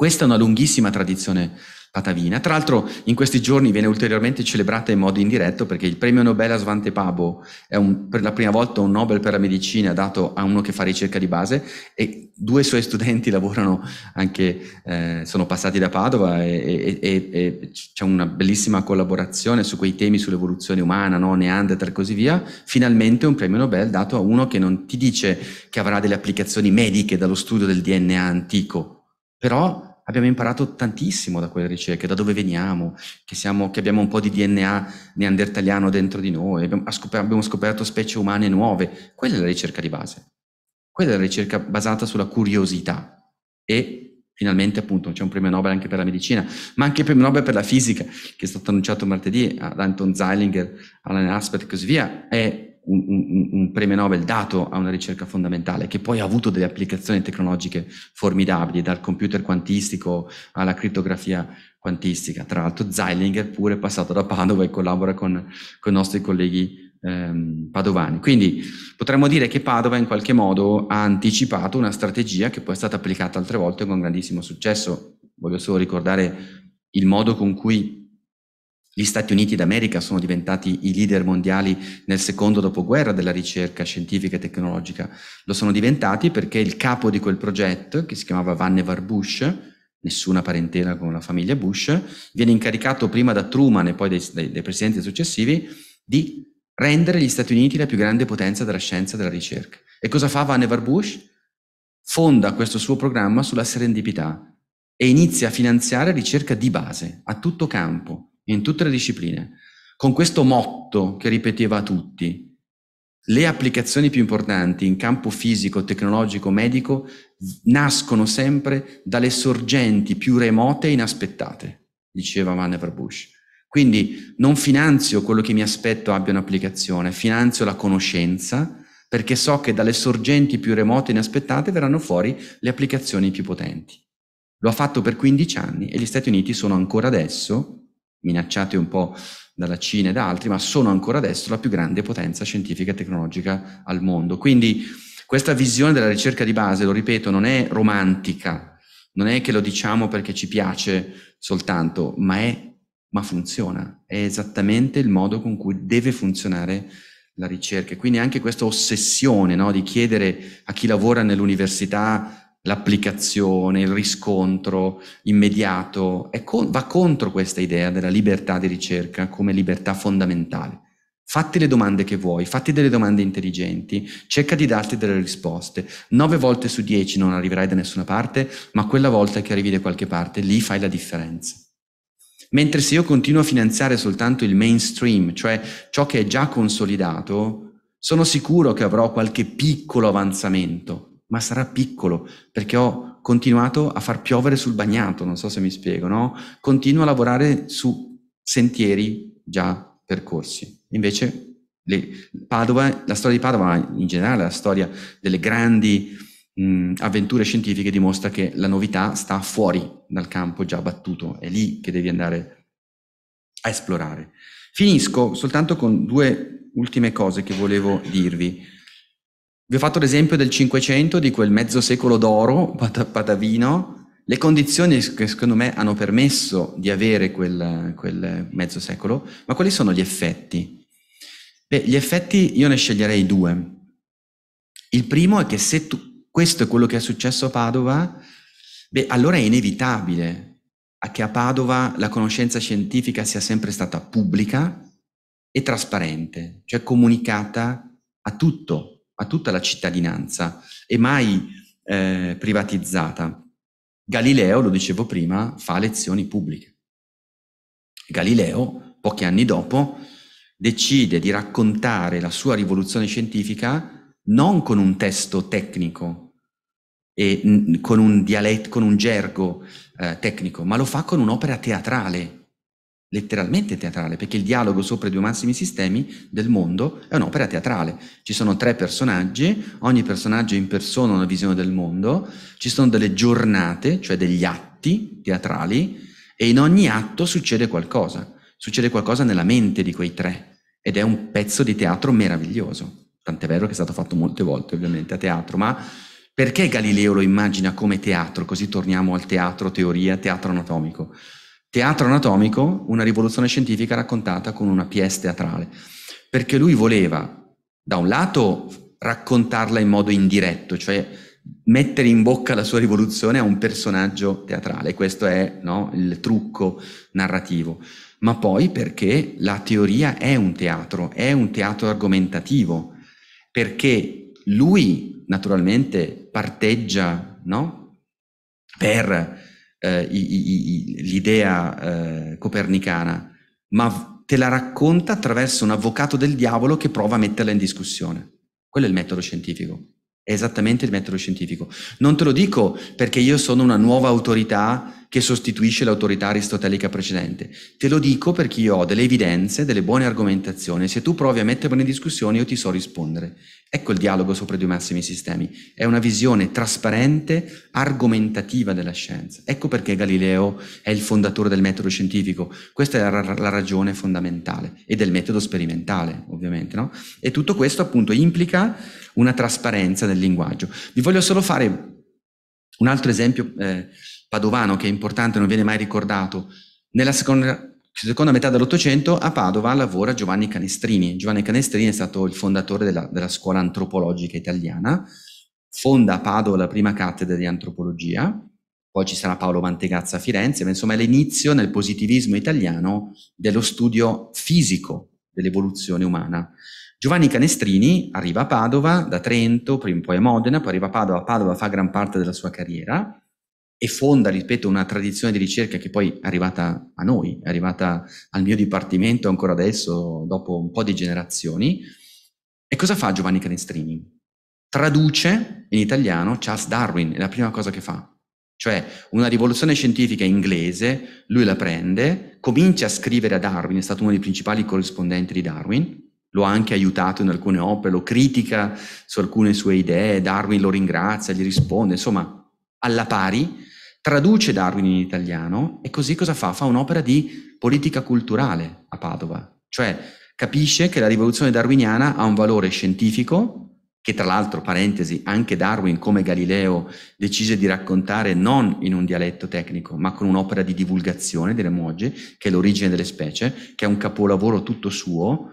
questa è una lunghissima tradizione patavina. Tra l'altro in questi giorni viene ulteriormente celebrata in modo indiretto perché il premio Nobel a Svante Pabo è un, per la prima volta un Nobel per la medicina dato a uno che fa ricerca di base e due suoi studenti lavorano anche, eh, sono passati da Padova e, e, e, c'è una bellissima collaborazione su quei temi sull'evoluzione umana, no? Neanderthal e così via. Finalmente un premio Nobel dato a uno che non ti dice che avrà delle applicazioni mediche dallo studio del DNA antico, però abbiamo imparato tantissimo da quelle ricerche, da dove veniamo, che, siamo, che abbiamo un po' di DNA neandertaliano dentro di noi, abbiamo scoperto, abbiamo scoperto specie umane nuove. Quella è la ricerca di base. Quella è la ricerca basata sulla curiosità e finalmente appunto c'è un premio Nobel anche per la medicina, ma anche il premio Nobel per la fisica che è stato annunciato martedì ad Anton Zeilinger, Alan Aspet e così via, è un, un, un, premio Nobel dato a una ricerca fondamentale che poi ha avuto delle applicazioni tecnologiche formidabili, dal computer quantistico alla crittografia quantistica. Tra l'altro Zeilinger pure è passato da Padova e collabora con, con i nostri colleghi ehm, padovani. Quindi potremmo dire che Padova in qualche modo ha anticipato una strategia che poi è stata applicata altre volte con grandissimo successo. Voglio solo ricordare il modo con cui gli Stati Uniti d'America sono diventati i leader mondiali nel secondo dopoguerra della ricerca scientifica e tecnologica. Lo sono diventati perché il capo di quel progetto, che si chiamava Vannevar Bush, nessuna parentela con la famiglia Bush, viene incaricato prima da Truman e poi dai, dai, dai presidenti successivi di rendere gli Stati Uniti la più grande potenza della scienza e della ricerca. E cosa fa Vannevar Bush? Fonda questo suo programma sulla serendipità e inizia a finanziare ricerca di base, a tutto campo, in tutte le discipline, con questo motto che ripeteva a tutti, le applicazioni più importanti in campo fisico, tecnologico, medico nascono sempre dalle sorgenti più remote e inaspettate, diceva Vannevar Bush. Quindi non finanzio quello che mi aspetto abbia un'applicazione, finanzio la conoscenza perché so che dalle sorgenti più remote e inaspettate verranno fuori le applicazioni più potenti. Lo ha fatto per 15 anni e gli Stati Uniti sono ancora adesso minacciate un po' dalla Cina e da altri, ma sono ancora adesso la più grande potenza scientifica e tecnologica al mondo. Quindi questa visione della ricerca di base, lo ripeto, non è romantica, non è che lo diciamo perché ci piace soltanto, ma, è, ma funziona, è esattamente il modo con cui deve funzionare la ricerca. Quindi anche questa ossessione no, di chiedere a chi lavora nell'università l'applicazione, il riscontro immediato, con, va contro questa idea della libertà di ricerca come libertà fondamentale. Fatti le domande che vuoi, fatti delle domande intelligenti, cerca di darti delle risposte. Nove volte su dieci non arriverai da nessuna parte, ma quella volta che arrivi da qualche parte, lì fai la differenza. Mentre se io continuo a finanziare soltanto il mainstream, cioè ciò che è già consolidato, sono sicuro che avrò qualche piccolo avanzamento, ma sarà piccolo perché ho continuato a far piovere sul bagnato, non so se mi spiego, no? Continuo a lavorare su sentieri già percorsi. Invece le, Padova, la storia di Padova, in generale la storia delle grandi mh, avventure scientifiche dimostra che la novità sta fuori dal campo già battuto, è lì che devi andare a esplorare. Finisco soltanto con due ultime cose che volevo dirvi. Vi ho fatto l'esempio del 500, di quel mezzo secolo d'oro padavino, le condizioni che secondo me hanno permesso di avere quel, quel mezzo secolo, ma quali sono gli effetti? Beh, gli effetti io ne sceglierei due. Il primo è che se tu, questo è quello che è successo a Padova, beh, allora è inevitabile che a Padova la conoscenza scientifica sia sempre stata pubblica e trasparente, cioè comunicata a tutto a tutta la cittadinanza e mai eh, privatizzata. Galileo, lo dicevo prima, fa lezioni pubbliche. Galileo, pochi anni dopo, decide di raccontare la sua rivoluzione scientifica non con un testo tecnico e con un dialetto, con un gergo eh, tecnico, ma lo fa con un'opera teatrale letteralmente teatrale, perché il dialogo sopra i due massimi sistemi del mondo è un'opera teatrale. Ci sono tre personaggi, ogni personaggio impersona una visione del mondo, ci sono delle giornate, cioè degli atti teatrali, e in ogni atto succede qualcosa, succede qualcosa nella mente di quei tre, ed è un pezzo di teatro meraviglioso. Tant'è vero che è stato fatto molte volte, ovviamente, a teatro, ma perché Galileo lo immagina come teatro? Così torniamo al teatro teoria, teatro anatomico Teatro anatomico, una rivoluzione scientifica raccontata con una pièce teatrale, perché lui voleva, da un lato, raccontarla in modo indiretto, cioè mettere in bocca la sua rivoluzione a un personaggio teatrale, questo è no, il trucco narrativo, ma poi perché la teoria è un teatro, è un teatro argomentativo, perché lui naturalmente parteggia no, per eh, l'idea eh, copernicana, ma te la racconta attraverso un avvocato del diavolo che prova a metterla in discussione. Quello è il metodo scientifico. È esattamente il metodo scientifico. Non te lo dico perché io sono una nuova autorità che sostituisce l'autorità aristotelica precedente. Te lo dico perché io ho delle evidenze, delle buone argomentazioni, se tu provi a mettermi in discussione io ti so rispondere. Ecco il dialogo sopra i due massimi sistemi, è una visione trasparente, argomentativa della scienza. Ecco perché Galileo è il fondatore del metodo scientifico, questa è la, la ragione fondamentale e del metodo sperimentale ovviamente. No? E tutto questo appunto implica una trasparenza del linguaggio. Vi voglio solo fare un altro esempio eh, padovano, che è importante, non viene mai ricordato, nella seconda, seconda metà dell'Ottocento a Padova lavora Giovanni Canestrini. Giovanni Canestrini è stato il fondatore della, della scuola antropologica italiana, fonda a Padova la prima cattedra di antropologia, poi ci sarà Paolo Mantegazza a Firenze, ma insomma è l'inizio nel positivismo italiano dello studio fisico dell'evoluzione umana. Giovanni Canestrini arriva a Padova da Trento, poi a Modena, poi arriva a Padova, a Padova fa gran parte della sua carriera, e fonda, ripeto, una tradizione di ricerca che poi è arrivata a noi, è arrivata al mio dipartimento ancora adesso, dopo un po' di generazioni. E cosa fa Giovanni Canestrini? Traduce in italiano Charles Darwin, è la prima cosa che fa. Cioè, una rivoluzione scientifica inglese, lui la prende, comincia a scrivere a Darwin, è stato uno dei principali corrispondenti di Darwin, lo ha anche aiutato in alcune opere, lo critica su alcune sue idee, Darwin lo ringrazia, gli risponde, insomma, alla pari, traduce Darwin in italiano e così cosa fa? Fa un'opera di politica culturale a Padova, cioè capisce che la rivoluzione darwiniana ha un valore scientifico, che tra l'altro, parentesi, anche Darwin, come Galileo, decise di raccontare non in un dialetto tecnico, ma con un'opera di divulgazione delle moggi, che è l'origine delle specie, che è un capolavoro tutto suo,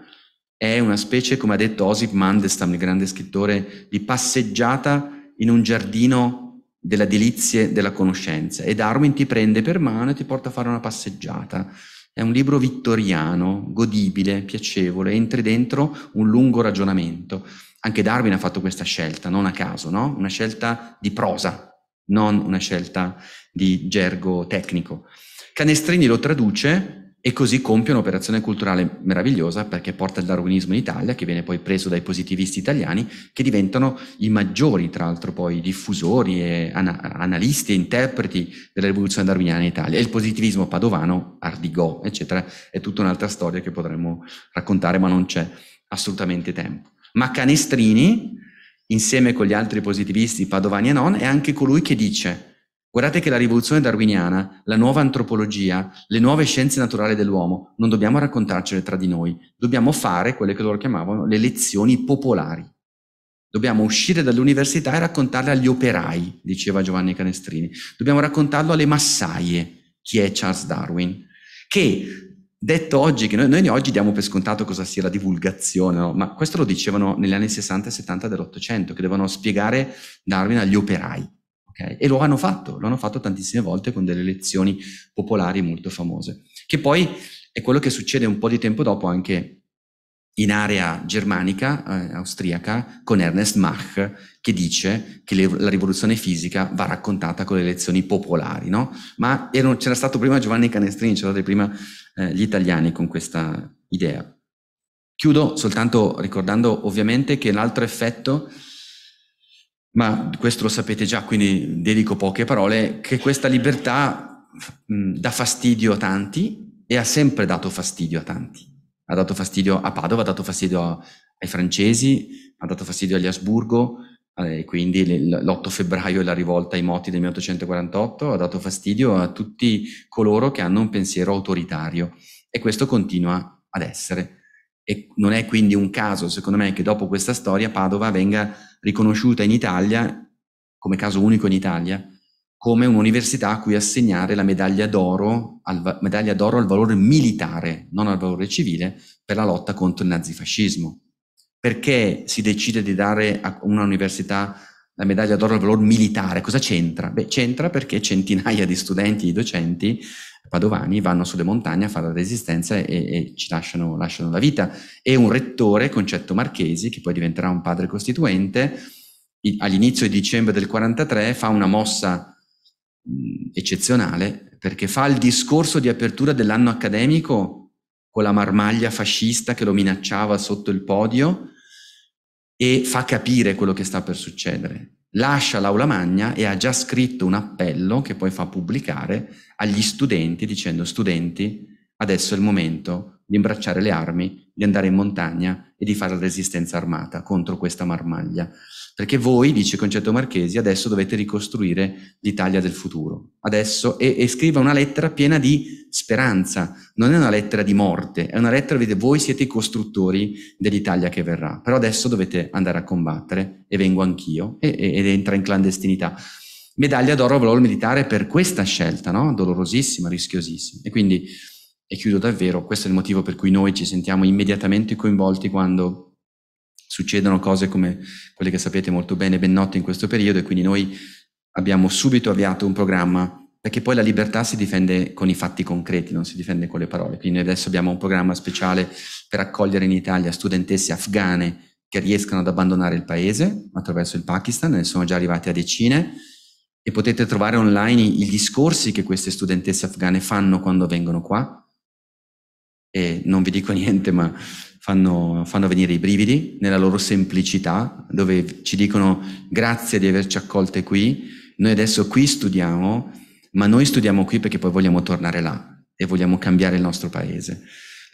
è una specie, come ha detto Osip Mandelstam, il grande scrittore, di passeggiata in un giardino della delizie della conoscenza e Darwin ti prende per mano e ti porta a fare una passeggiata. È un libro vittoriano, godibile, piacevole, entri dentro un lungo ragionamento. Anche Darwin ha fatto questa scelta, non a caso, no? Una scelta di prosa, non una scelta di gergo tecnico. Canestrini lo traduce e così compie un'operazione culturale meravigliosa perché porta il darwinismo in Italia, che viene poi preso dai positivisti italiani, che diventano i maggiori, tra l'altro, poi diffusori e ana- analisti e interpreti della rivoluzione darwiniana in Italia. E il positivismo padovano, Ardigò, eccetera, è tutta un'altra storia che potremmo raccontare, ma non c'è assolutamente tempo. Ma Canestrini, insieme con gli altri positivisti padovani e non, è anche colui che dice Guardate che la rivoluzione darwiniana, la nuova antropologia, le nuove scienze naturali dell'uomo, non dobbiamo raccontarcele tra di noi, dobbiamo fare quelle che loro chiamavano le lezioni popolari. Dobbiamo uscire dall'università e raccontarle agli operai, diceva Giovanni Canestrini. Dobbiamo raccontarlo alle massaie, chi è Charles Darwin, che detto oggi, che noi, noi oggi diamo per scontato cosa sia la divulgazione, no? ma questo lo dicevano negli anni 60 e 70 dell'Ottocento, che devono spiegare Darwin agli operai Okay? E lo hanno fatto, lo hanno fatto tantissime volte con delle elezioni popolari molto famose, che poi è quello che succede un po' di tempo dopo anche in area germanica, eh, austriaca, con Ernest Mach, che dice che le, la rivoluzione fisica va raccontata con le elezioni popolari, no? Ma erano, c'era stato prima Giovanni Canestrini, c'erano stati prima eh, gli italiani con questa idea. Chiudo soltanto ricordando ovviamente che l'altro effetto ma questo lo sapete già, quindi dedico poche parole, che questa libertà mh, mm, dà fastidio a tanti e ha sempre dato fastidio a tanti. Ha dato fastidio a Padova, ha dato fastidio a, ai francesi, ha dato fastidio agli Asburgo, eh, quindi l'8 febbraio e la rivolta ai moti del 1848 ha dato fastidio a tutti coloro che hanno un pensiero autoritario e questo continua ad essere. E non è quindi un caso, secondo me, che dopo questa storia Padova venga riconosciuta in Italia, come caso unico in Italia, come un'università a cui assegnare la medaglia d'oro al, medaglia d'oro al valore militare, non al valore civile, per la lotta contro il nazifascismo. Perché si decide di dare a una università la medaglia d'oro al valore militare? Cosa c'entra? Beh, c'entra perché centinaia di studenti e docenti padovani vanno sulle montagne a fare la resistenza e, e ci lasciano, lasciano, la vita. E un rettore, Concetto Marchesi, che poi diventerà un padre costituente, all'inizio di dicembre del 43 fa una mossa mh, eccezionale perché fa il discorso di apertura dell'anno accademico con la marmaglia fascista che lo minacciava sotto il podio e fa capire quello che sta per succedere lascia l'aula magna e ha già scritto un appello che poi fa pubblicare agli studenti dicendo studenti adesso è il momento di imbracciare le armi, di andare in montagna e di fare la resistenza armata contro questa marmaglia perché voi, dice Concetto Marchesi, adesso dovete ricostruire l'Italia del futuro. Adesso, e, e scrive una lettera piena di speranza, non è una lettera di morte, è una lettera dove voi siete i costruttori dell'Italia che verrà, però adesso dovete andare a combattere e vengo anch'io e, e, ed entra in clandestinità. Medaglia d'oro al valor militare per questa scelta, no? dolorosissima, rischiosissima. E quindi, e chiudo davvero, questo è il motivo per cui noi ci sentiamo immediatamente coinvolti quando succedono cose come quelle che sapete molto bene, ben note in questo periodo e quindi noi abbiamo subito avviato un programma perché poi la libertà si difende con i fatti concreti, non si difende con le parole. Quindi noi adesso abbiamo un programma speciale per accogliere in Italia studentesse afghane che riescano ad abbandonare il paese attraverso il Pakistan, ne sono già arrivate a decine e potete trovare online i discorsi che queste studentesse afghane fanno quando vengono qua. E non vi dico niente, ma fanno, fanno venire i brividi nella loro semplicità, dove ci dicono grazie di averci accolte qui, noi adesso qui studiamo, ma noi studiamo qui perché poi vogliamo tornare là e vogliamo cambiare il nostro paese.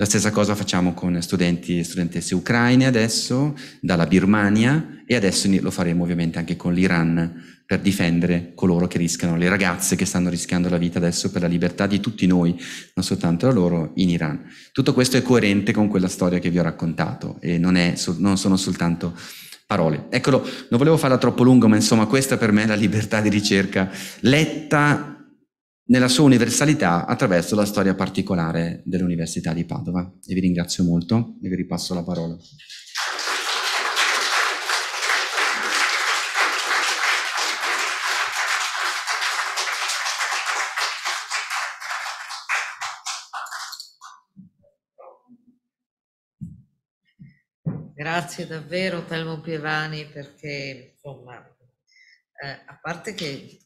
La stessa cosa facciamo con studenti e studentesse ucraine adesso, dalla Birmania e adesso lo faremo ovviamente anche con l'Iran per difendere coloro che rischiano, le ragazze che stanno rischiando la vita adesso per la libertà di tutti noi, non soltanto la loro, in Iran. Tutto questo è coerente con quella storia che vi ho raccontato e non, è, non sono soltanto parole. Eccolo, non volevo farla troppo lungo, ma insomma questa per me è la libertà di ricerca letta nella sua universalità attraverso la storia particolare dell'Università di Padova. E vi ringrazio molto e vi ripasso la parola. Grazie davvero Telmo Pievani perché insomma eh, a parte che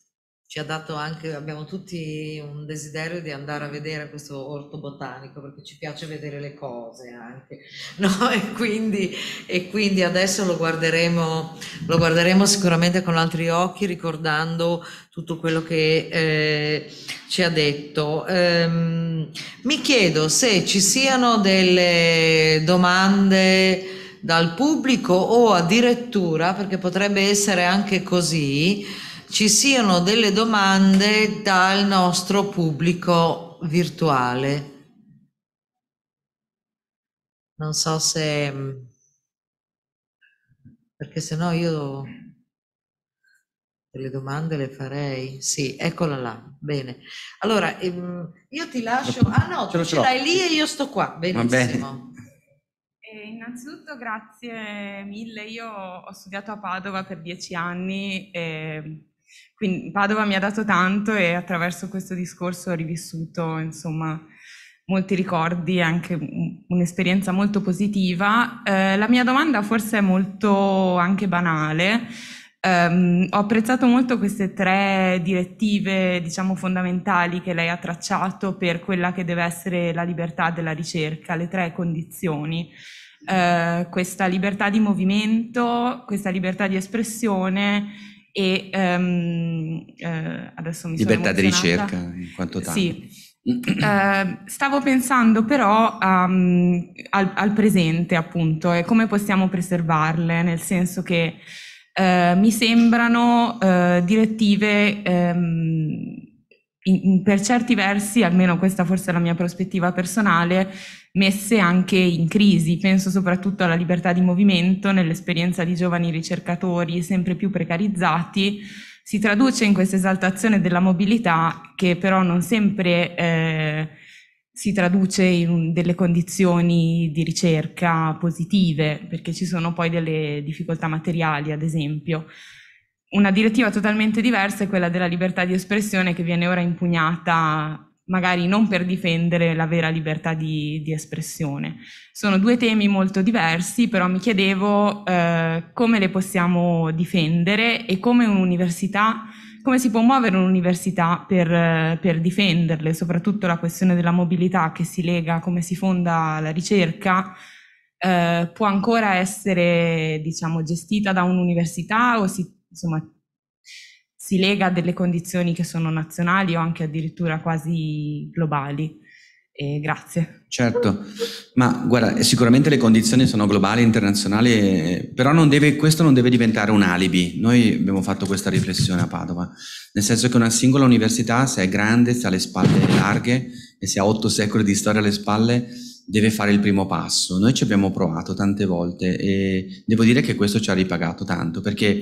ci ha dato anche, abbiamo tutti un desiderio di andare a vedere questo orto botanico perché ci piace vedere le cose anche, no? e, quindi, e quindi, adesso lo guarderemo, lo guarderemo sicuramente con altri occhi ricordando tutto quello che eh, ci ha detto. Ehm, mi chiedo se ci siano delle domande dal pubblico o addirittura, perché potrebbe essere anche così, ci siano delle domande dal nostro pubblico virtuale. Non so se... perché se no io delle domande le farei. Sì, eccola là. Bene. Allora, ehm, io ti lascio... Ah no, ce tu ce l'hai lì e io sto qua. Benissimo. Eh, innanzitutto grazie mille, io ho studiato a Padova per dieci anni e ehm, quindi Padova mi ha dato tanto e attraverso questo discorso ho rivissuto, insomma, molti ricordi e anche un'esperienza molto positiva. Eh, la mia domanda forse è molto anche banale. Um, ho apprezzato molto queste tre direttive, diciamo, fondamentali che lei ha tracciato per quella che deve essere la libertà della ricerca, le tre condizioni. Uh, questa libertà di movimento, questa libertà di espressione e um, eh, adesso mi Libertà di ricerca in quanto tale. Sì. Uh, stavo pensando però um, al, al, presente appunto e come possiamo preservarle, nel senso che uh, mi sembrano uh, direttive um, in, in, per certi versi, almeno questa forse è la mia prospettiva personale, messe anche in crisi. Penso soprattutto alla libertà di movimento nell'esperienza di giovani ricercatori sempre più precarizzati. Si traduce in questa esaltazione della mobilità che però non sempre eh, si traduce in delle condizioni di ricerca positive, perché ci sono poi delle difficoltà materiali, ad esempio. Una direttiva totalmente diversa è quella della libertà di espressione che viene ora impugnata magari non per difendere la vera libertà di, di espressione. Sono due temi molto diversi, però mi chiedevo eh, come le possiamo difendere e come un'università come si può muovere un'università per, per, difenderle, soprattutto la questione della mobilità che si lega, come si fonda la ricerca, eh, può ancora essere diciamo, gestita da un'università o si, insomma, si lega a delle condizioni che sono nazionali o anche addirittura quasi globali. Eh, grazie. Certo, ma guarda, sicuramente le condizioni sono globali, internazionali, però non deve, questo non deve diventare un alibi. Noi abbiamo fatto questa riflessione a Padova, nel senso che una singola università, se è grande, se ha le spalle larghe e se ha otto secoli di storia alle spalle, deve fare il primo passo. Noi ci abbiamo provato tante volte e devo dire che questo ci ha ripagato tanto perché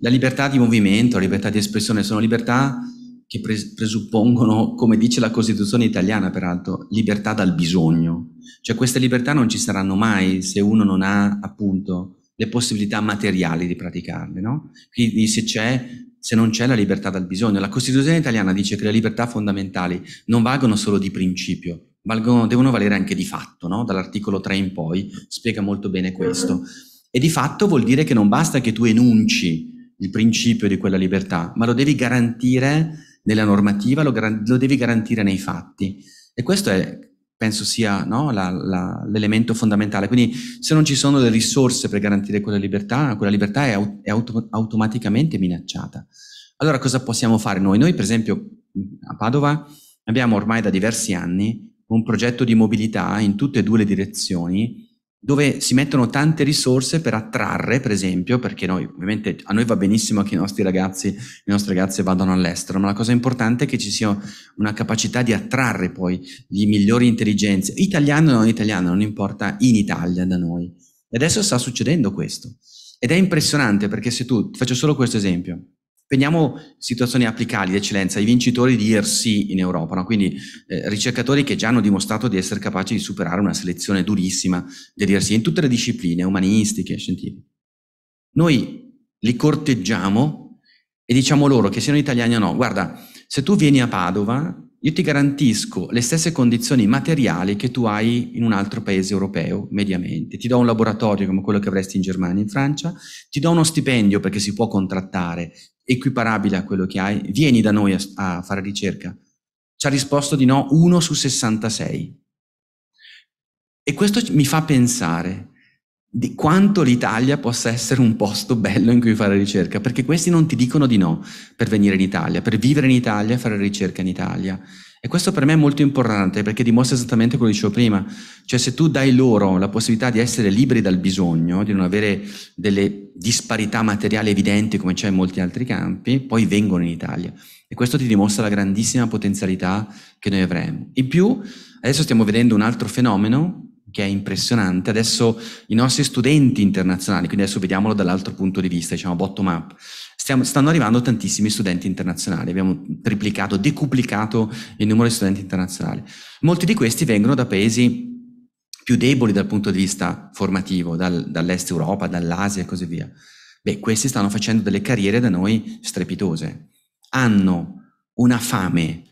la libertà di movimento, la libertà di espressione sono libertà che presuppongono, come dice la Costituzione italiana peraltro, libertà dal bisogno. Cioè queste libertà non ci saranno mai se uno non ha appunto le possibilità materiali di praticarle, no? Quindi se c'è se non c'è la libertà dal bisogno. La Costituzione italiana dice che le libertà fondamentali non valgono solo di principio, valgono, devono valere anche di fatto, no? dall'articolo 3 in poi, spiega molto bene questo. E di fatto vuol dire che non basta che tu enunci il principio di quella libertà, ma lo devi garantire nella normativa, lo, lo devi garantire nei fatti. E questo è, penso sia no, la, la, l'elemento fondamentale. Quindi se non ci sono le risorse per garantire quella libertà, quella libertà è, è auto- automaticamente minacciata. Allora cosa possiamo fare noi? Noi per esempio a Padova abbiamo ormai da diversi anni un progetto di mobilità in tutte e due le direzioni dove si mettono tante risorse per attrarre, per esempio, perché noi ovviamente a noi va benissimo che i nostri ragazzi, le nostre ragazze vadano all'estero, ma la cosa importante è che ci sia una capacità di attrarre poi le migliori intelligenze, italiano o non italiano, non importa, in Italia da noi. E adesso sta succedendo questo. Ed è impressionante perché se tu, faccio solo questo esempio, Prendiamo situazioni applicabili, eccellenza, i vincitori di IRC in Europa, no? quindi eh, ricercatori che già hanno dimostrato di essere capaci di superare una selezione durissima dell'IRC in tutte le discipline, umanistiche, scientifiche. Noi li corteggiamo e diciamo loro che siano italiani o no, guarda, se tu vieni a Padova, io ti garantisco le stesse condizioni materiali che tu hai in un altro paese europeo, mediamente. Ti do un laboratorio come quello che avresti in Germania, in Francia, ti do uno stipendio perché si può contrattare equiparabile a quello che hai, vieni da noi a, a fare ricerca. Ci ha risposto di no 1 su 66. E questo mi fa pensare di quanto l'Italia possa essere un posto bello in cui fare ricerca, perché questi non ti dicono di no per venire in Italia, per vivere in Italia, fare ricerca in Italia. E questo per me è molto importante perché dimostra esattamente quello che dicevo prima, cioè se tu dai loro la possibilità di essere liberi dal bisogno, di non avere delle disparità materiali evidenti come c'è in molti altri campi, poi vengono in Italia. E questo ti dimostra la grandissima potenzialità che noi avremo. In più, adesso stiamo vedendo un altro fenomeno che è impressionante. Adesso i nostri studenti internazionali, quindi adesso vediamolo dall'altro punto di vista, diciamo bottom up, stiamo, stanno arrivando tantissimi studenti internazionali, abbiamo triplicato, decuplicato il numero di studenti internazionali. Molti di questi vengono da paesi più deboli dal punto di vista formativo, dal, dall'est Europa, dall'Asia e così via. Beh, questi stanno facendo delle carriere da noi strepitose. Hanno una fame,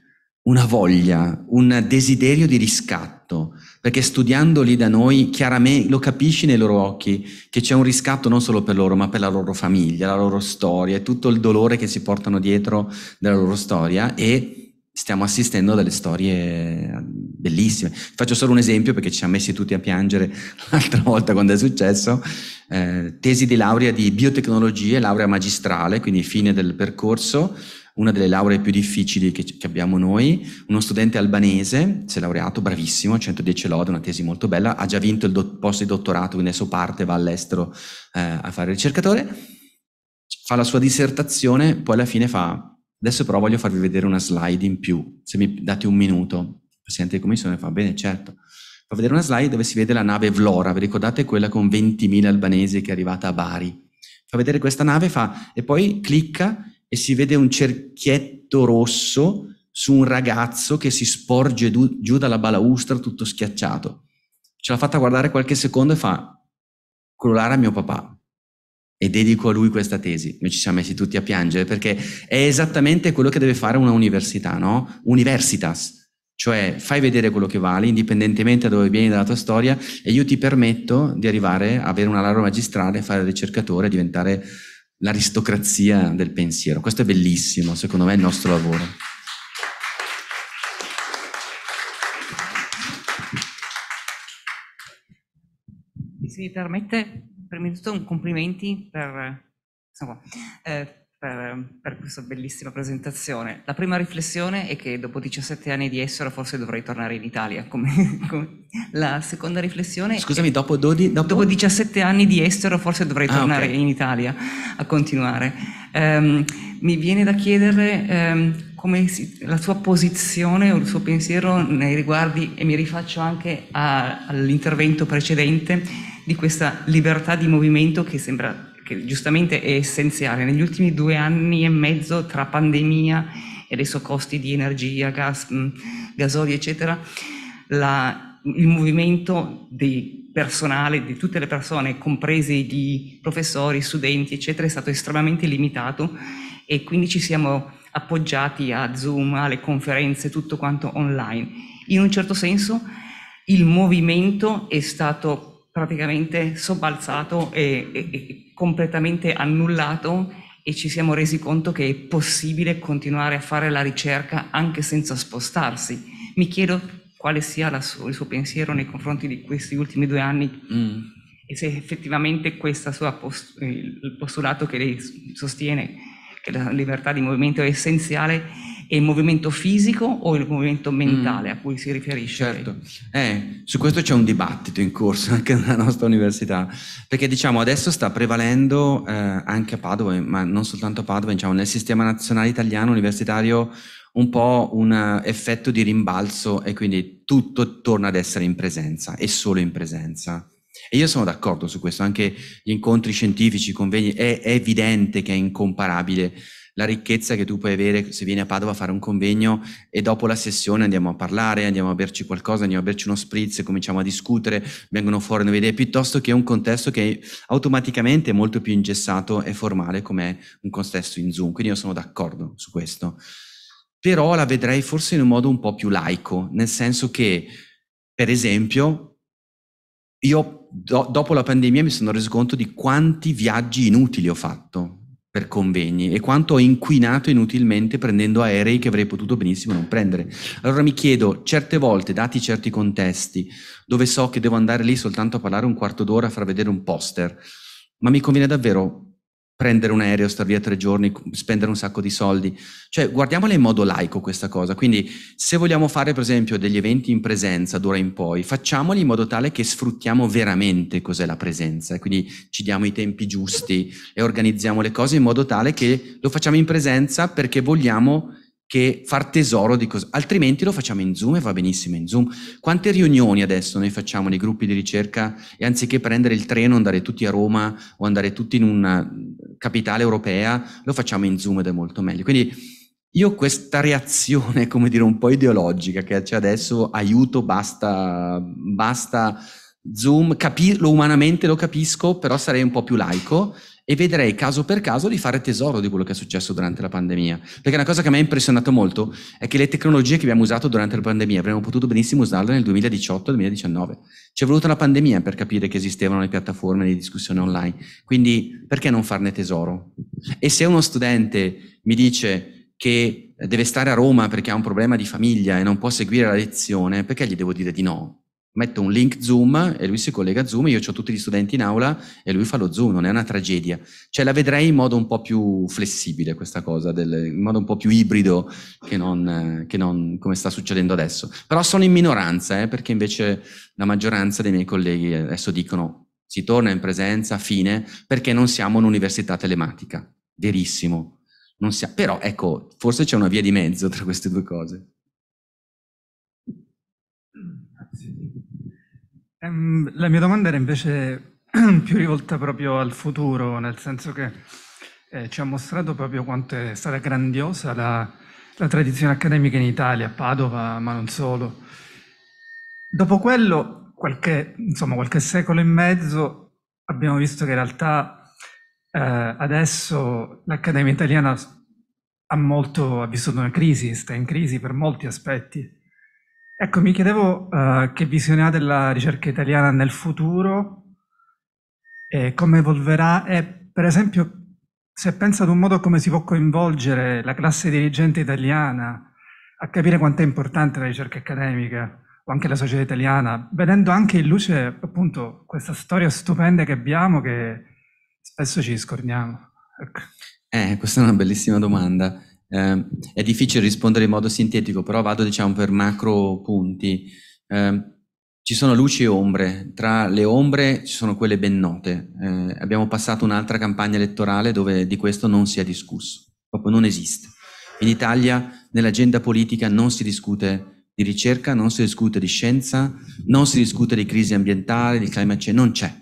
una voglia, un desiderio di riscatto, perché studiandoli da noi chiaramente lo capisci nei loro occhi che c'è un riscatto non solo per loro, ma per la loro famiglia, la loro storia e tutto il dolore che si portano dietro della loro storia e stiamo assistendo a delle storie bellissime. Faccio solo un esempio perché ci siamo messi tutti a piangere l'altra volta quando è successo. Eh, tesi di laurea di biotecnologie, laurea magistrale, quindi fine del percorso, una delle lauree più difficili che, che abbiamo noi, uno studente albanese, si è laureato, bravissimo, 110 lode, una tesi molto bella, ha già vinto il do- posto di dottorato, quindi adesso parte, va all'estero eh, a fare ricercatore, fa la sua dissertazione, poi alla fine fa, adesso però voglio farvi vedere una slide in più, se mi date un minuto, il Presidente di Commissione fa bene, certo, fa vedere una slide dove si vede la nave Vlora, vi ricordate quella con 20.000 albanesi che è arrivata a Bari? Fa vedere questa nave fa, e poi clicca e si vede un cerchietto rosso su un ragazzo che si sporge du- giù dalla balaustra tutto schiacciato. Ce l'ha fatta guardare qualche secondo e fa, quello là era mio papà. E dedico a lui questa tesi. Noi ci siamo messi tutti a piangere perché è esattamente quello che deve fare una università, no? Universitas. Cioè fai vedere quello che vale, indipendentemente da dove vieni dalla tua storia, e io ti permetto di arrivare, a avere una laurea magistrale, fare ricercatore, diventare l'aristocrazia del pensiero. Questo è bellissimo, secondo me è il nostro lavoro. Se mi permette, prima di tutto un complimenti per insomma, eh, per, per, questa bellissima presentazione. La prima riflessione è che dopo 17 anni di Essora forse dovrei tornare in Italia. Come, come. La seconda riflessione... Scusami, è, dopo, dodi, dopo? dopo, 17 anni di Essora forse dovrei ah, tornare ah, okay. in Italia a continuare. Um, mi viene da chiedere um, come si, la sua posizione o il suo pensiero nei riguardi, e mi rifaccio anche a, all'intervento precedente, di questa libertà di movimento che sembra che giustamente è essenziale. Negli ultimi due anni e mezzo tra pandemia e adesso costi di energia, gas, mm, gasolio, eccetera, la, il movimento di personale, di tutte le persone, compresi di professori, studenti, eccetera, è stato estremamente limitato e quindi ci siamo appoggiati a Zoom, alle conferenze, tutto quanto online. In un certo senso il movimento è stato praticamente sobbalzato e, e, e completamente annullato e ci siamo resi conto che è possibile continuare a fare la ricerca anche senza spostarsi. Mi chiedo quale sia su- il suo pensiero nei confronti di questi ultimi due anni mm. e se effettivamente post- il postulato che lei sostiene, che la libertà di movimento è essenziale, è il movimento fisico o il movimento mentale mm. a cui si riferisce? Certo, eh, su questo c'è un dibattito in corso anche nella nostra università, perché diciamo adesso sta prevalendo eh, anche a Padova, ma non soltanto a Padova, diciamo, nel sistema nazionale italiano universitario un po' un effetto di rimbalzo e quindi tutto torna ad essere in presenza e solo in presenza. E io sono d'accordo su questo, anche gli incontri scientifici, i convegni, è, è evidente che è incomparabile la ricchezza che tu puoi avere se vieni a Padova a fare un convegno e dopo la sessione andiamo a parlare, andiamo a berci qualcosa, andiamo a berci uno spritz, cominciamo a discutere, vengono fuori nuove idee, piuttosto che un contesto che automaticamente è molto più ingessato e formale come un contesto in Zoom. Quindi io sono d'accordo su questo. Però la vedrei forse in un modo un po' più laico, nel senso che, per esempio, io do, dopo la pandemia mi sono reso conto di quanti viaggi inutili ho fatto per convegni e quanto ho inquinato inutilmente prendendo aerei che avrei potuto benissimo non prendere. Allora mi chiedo, certe volte, dati certi contesti, dove so che devo andare lì soltanto a parlare un quarto d'ora, a far vedere un poster, ma mi conviene davvero prendere un aereo, star via tre giorni, spendere un sacco di soldi. Cioè, guardiamola in modo laico questa cosa. Quindi, se vogliamo fare, per esempio, degli eventi in presenza d'ora in poi, facciamoli in modo tale che sfruttiamo veramente cos'è la presenza. Quindi ci diamo i tempi giusti e organizziamo le cose in modo tale che lo facciamo in presenza perché vogliamo che far tesoro di cose, altrimenti lo facciamo in Zoom e va benissimo in Zoom. Quante riunioni adesso noi facciamo nei gruppi di ricerca e anziché prendere il treno, andare tutti a Roma o andare tutti in una capitale europea, lo facciamo in Zoom ed è molto meglio. Quindi io questa reazione, come dire, un po' ideologica che c'è adesso, aiuto, basta, basta Zoom, capirlo umanamente lo capisco, però sarei un po' più laico e vedrei caso per caso di fare tesoro di quello che è successo durante la pandemia. Perché una cosa che mi ha impressionato molto è che le tecnologie che abbiamo usato durante la pandemia avremmo potuto benissimo usarle nel 2018-2019. Ci è voluta la pandemia per capire che esistevano le piattaforme di discussione online, quindi perché non farne tesoro? E se uno studente mi dice che deve stare a Roma perché ha un problema di famiglia e non può seguire la lezione, perché gli devo dire di no? metto un link Zoom e lui si collega a Zoom, io ho tutti gli studenti in aula e lui fa lo Zoom, non è una tragedia. Cioè la vedrei in modo un po' più flessibile questa cosa, del, in modo un po' più ibrido che non, che non, come sta succedendo adesso. Però sono in minoranza, eh, perché invece la maggioranza dei miei colleghi adesso dicono si torna in presenza, fine, perché non siamo un'università telematica. Verissimo. Sia, però ecco, forse c'è una via di mezzo tra queste due cose. Ehm, la mia domanda era invece più rivolta proprio al futuro, nel senso che eh, ci ha mostrato proprio quanto è stata grandiosa la, la tradizione accademica in Italia, a Padova, ma non solo. Dopo quello, qualche, insomma, qualche secolo e mezzo, abbiamo visto che in realtà eh, adesso l'Accademia italiana ha, molto, ha vissuto una crisi, sta in crisi per molti aspetti. Ecco, mi chiedevo uh, che visione ha della ricerca italiana nel futuro e come evolverà e per esempio se pensa ad un modo come si può coinvolgere la classe dirigente italiana a capire quanto è importante la ricerca accademica o anche la società italiana, vedendo anche in luce appunto questa storia stupenda che abbiamo che spesso ci scordiamo. Ecco. Eh, questa è una bellissima domanda. Eh, è difficile rispondere in modo sintetico, però vado diciamo per macro punti. Eh, ci sono luci e ombre, tra le ombre ci sono quelle ben note. Eh, abbiamo passato un'altra campagna elettorale dove di questo non si è discusso, proprio non esiste. In Italia nell'agenda politica non si discute di ricerca, non si discute di scienza, non si discute di crisi ambientale, di climate change, non c'è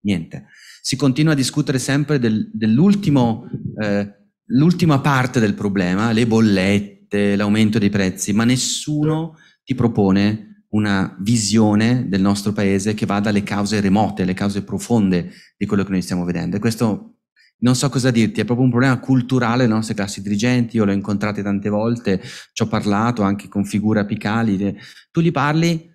niente. Si continua a discutere sempre del, dell'ultimo eh, l'ultima parte del problema, le bollette, l'aumento dei prezzi, ma nessuno ti propone una visione del nostro paese che vada alle cause remote, alle cause profonde di quello che noi stiamo vedendo. E questo non so cosa dirti, è proprio un problema culturale delle nostre classi dirigenti, io l'ho incontrato tante volte, ci ho parlato anche con figure apicali, tu gli parli,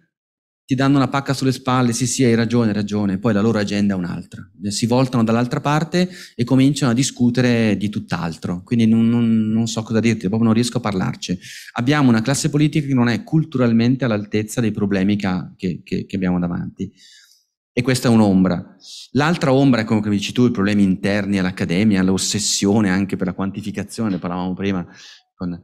ti danno una pacca sulle spalle, sì sì hai ragione, hai ragione, poi la loro agenda è un'altra, si voltano dall'altra parte e cominciano a discutere di tutt'altro, quindi non, non, non, so cosa dirti, proprio non riesco a parlarci. Abbiamo una classe politica che non è culturalmente all'altezza dei problemi che, che, che abbiamo davanti e questa è un'ombra. L'altra ombra, è come dici tu, i problemi interni all'accademia, l'ossessione anche per la quantificazione, ne parlavamo prima, con...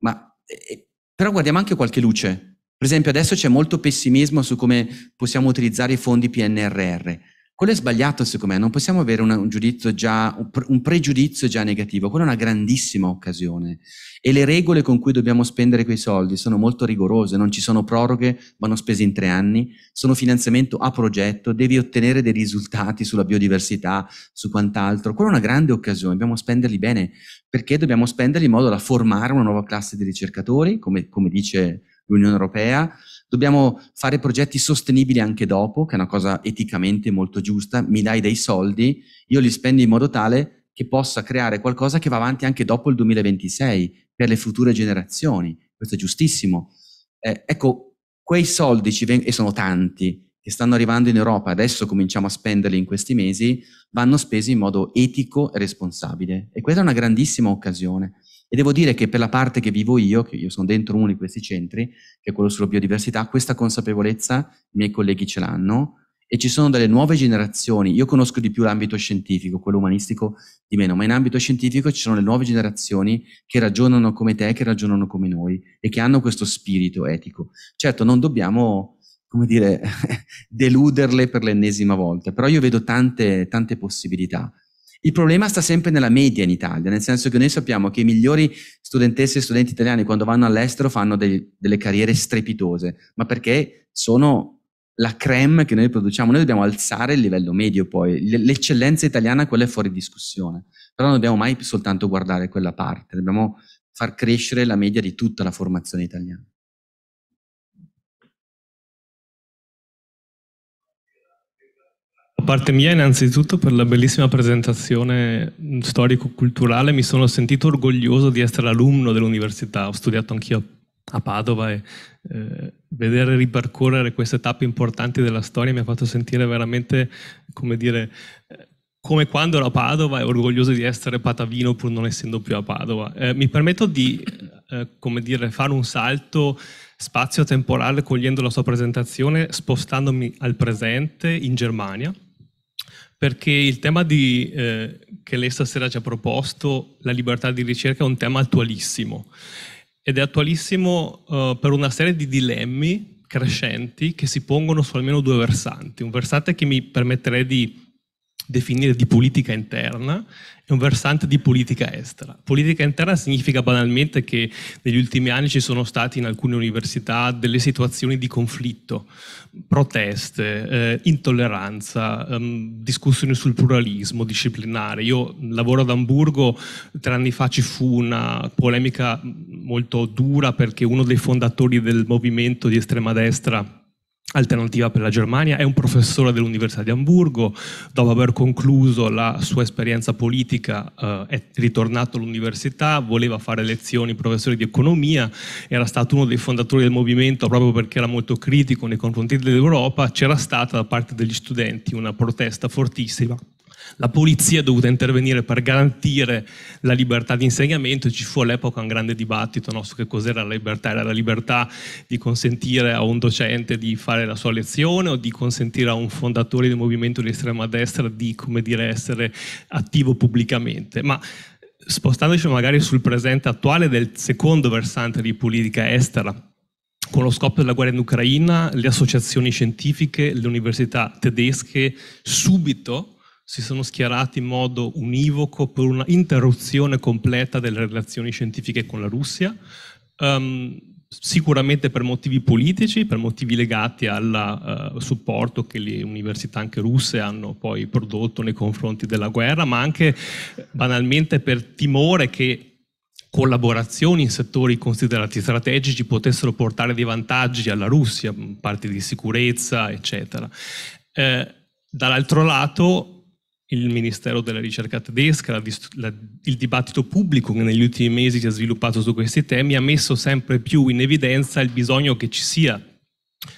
ma... Eh, eh, però guardiamo anche qualche luce, per esempio adesso c'è molto pessimismo su come possiamo utilizzare i fondi PNRR. Quello è sbagliato secondo me, non possiamo avere un, un, già, un pregiudizio già negativo, quella è una grandissima occasione e le regole con cui dobbiamo spendere quei soldi sono molto rigorose, non ci sono proroghe, vanno spese in tre anni, sono finanziamento a progetto, devi ottenere dei risultati sulla biodiversità, su quant'altro, quella è una grande occasione, dobbiamo spenderli bene perché dobbiamo spenderli in modo da formare una nuova classe di ricercatori, come, come dice l'Unione Europea, dobbiamo fare progetti sostenibili anche dopo, che è una cosa eticamente molto giusta, mi dai dei soldi, io li spendo in modo tale che possa creare qualcosa che va avanti anche dopo il 2026 per le future generazioni, questo è giustissimo. Eh, ecco, quei soldi ci vengono, e sono tanti, che stanno arrivando in Europa, adesso cominciamo a spenderli in questi mesi, vanno spesi in modo etico e responsabile. E questa è una grandissima occasione. E devo dire che per la parte che vivo io, che io sono dentro uno di questi centri, che è quello sulla biodiversità, questa consapevolezza i miei colleghi ce l'hanno e ci sono delle nuove generazioni. Io conosco di più l'ambito scientifico, quello umanistico di meno, ma in ambito scientifico ci sono le nuove generazioni che ragionano come te, che ragionano come noi e che hanno questo spirito etico. Certo, non dobbiamo come dire, deluderle per l'ennesima volta, però io vedo tante, tante possibilità il problema sta sempre nella media in Italia, nel senso che noi sappiamo che i migliori studentesse e studenti italiani quando vanno all'estero fanno dei, delle carriere strepitose, ma perché sono la creme che noi produciamo. Noi dobbiamo alzare il livello medio poi. L'eccellenza italiana quella è fuori discussione, però non dobbiamo mai soltanto guardare quella parte, dobbiamo far crescere la media di tutta la formazione italiana. A parte mia, innanzitutto, per la bellissima presentazione storico-culturale, mi sono sentito orgoglioso di essere alunno dell'università. Ho studiato anch'io a Padova e eh, vedere ripercorrere queste tappe importanti della storia mi ha fatto sentire veramente, come dire, eh, come quando ero a Padova e orgoglioso di essere patavino pur non essendo più a Padova. Eh, mi permetto di, eh, come dire, fare un salto spazio temporale cogliendo la sua presentazione, spostandomi al presente in Germania, perché il tema di, eh, che lei stasera ci ha proposto, la libertà di ricerca, è un tema attualissimo ed è attualissimo eh, per una serie di dilemmi crescenti che si pongono su almeno due versanti. Un versante che mi permetterei di definire di politica interna e un versante di politica estera. Politica interna significa banalmente che negli ultimi anni ci sono stati in alcune università delle situazioni di conflitto, proteste, eh, intolleranza, ehm, discussioni sul pluralismo disciplinare. Io lavoro ad Amburgo, tre anni fa ci fu una polemica molto dura perché uno dei fondatori del movimento di estrema destra alternativa per la Germania, è un professore dell'Università di Amburgo, dopo aver concluso la sua esperienza politica eh, è ritornato all'università, voleva fare lezioni, professore di economia, era stato uno dei fondatori del movimento proprio perché era molto critico nei confronti dell'Europa, c'era stata da parte degli studenti una protesta fortissima la polizia è dovuta intervenire per garantire la libertà di insegnamento e ci fu all'epoca un grande dibattito no, su che cos'era la libertà. Era la libertà di consentire a un docente di fare la sua lezione o di consentire a un fondatore di un movimento di estrema destra di dire, essere attivo pubblicamente. Ma spostandoci magari sul presente attuale del secondo versante di politica estera, con lo scoppio della guerra in Ucraina, le associazioni scientifiche, le università tedesche subito si sono schierati in modo univoco per una interruzione completa delle relazioni scientifiche con la Russia, um, sicuramente per motivi politici, per motivi legati al uh, supporto che le università anche russe hanno poi prodotto nei confronti della guerra, ma anche banalmente per timore che collaborazioni in settori considerati strategici potessero portare dei vantaggi alla Russia, parti di sicurezza, eccetera. Eh, dall'altro lato il Ministero della Ricerca tedesca, la, la, il dibattito pubblico che negli ultimi mesi si è sviluppato su questi temi ha messo sempre più in evidenza il bisogno che ci sia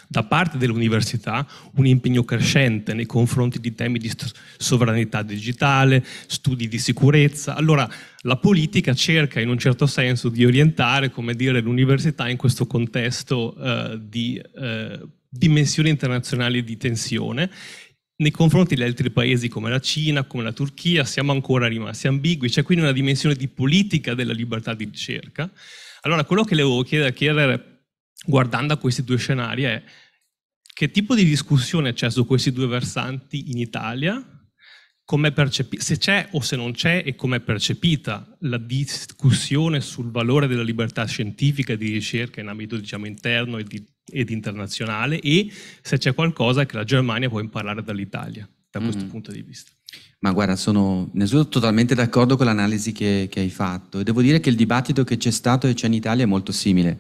da parte dell'università un impegno crescente nei confronti di temi di sovranità digitale, studi di sicurezza. Allora la politica cerca in un certo senso di orientare l'università in questo contesto eh, di eh, dimensioni internazionali di tensione nei confronti di altri paesi come la Cina, come la Turchia, siamo ancora rimasti ambigui, c'è quindi una dimensione di politica della libertà di ricerca. Allora quello che le volevo chiedere, chiedere guardando a questi due scenari è che tipo di discussione c'è su questi due versanti in Italia, se c'è o se non c'è e come è percepita la discussione sul valore della libertà scientifica di ricerca in ambito diciamo, interno e di ed internazionale e se c'è qualcosa che la Germania può imparare dall'Italia da questo mm. punto di vista. Ma guarda, sono innanzitutto totalmente d'accordo con l'analisi che, che, hai fatto e devo dire che il dibattito che c'è stato e c'è in Italia è molto simile,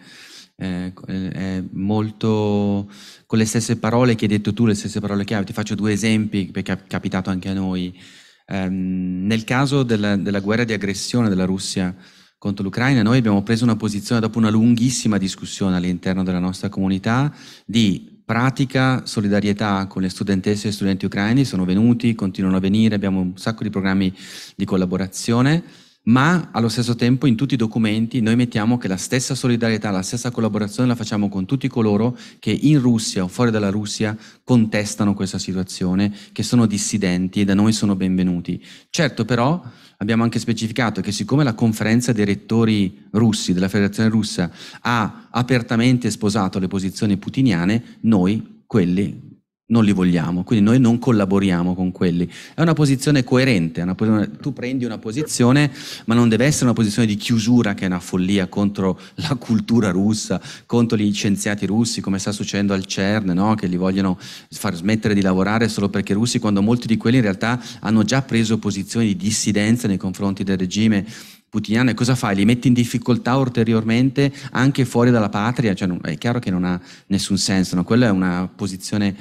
eh, è molto con le stesse parole che hai detto tu, le stesse parole chiave. Ti faccio due esempi perché è capitato anche a noi. Eh, nel caso della, della guerra di aggressione della Russia contro l'Ucraina, noi abbiamo preso una posizione dopo una lunghissima discussione all'interno della nostra comunità di pratica solidarietà con le studentesse e studenti ucraini, sono venuti, continuano a venire, abbiamo un sacco di programmi di collaborazione ma allo stesso tempo in tutti i documenti noi mettiamo che la stessa solidarietà, la stessa collaborazione la facciamo con tutti coloro che in Russia o fuori dalla Russia contestano questa situazione, che sono dissidenti e da noi sono benvenuti. Certo però abbiamo anche specificato che siccome la conferenza dei rettori russi, della Federazione russa, ha apertamente sposato le posizioni putiniane, noi quelli non li vogliamo, quindi noi non collaboriamo con quelli. È una posizione coerente, una posizione, tu prendi una posizione, ma non deve essere una posizione di chiusura che è una follia contro la cultura russa, contro gli scienziati russi, come sta succedendo al CERN, no? che li vogliono far smettere di lavorare solo perché russi, quando molti di quelli in realtà hanno già preso posizioni di dissidenza nei confronti del regime putiniano e cosa fai? Li metti in difficoltà ulteriormente anche fuori dalla patria? Cioè, è chiaro che non ha nessun senso, no? quella è una posizione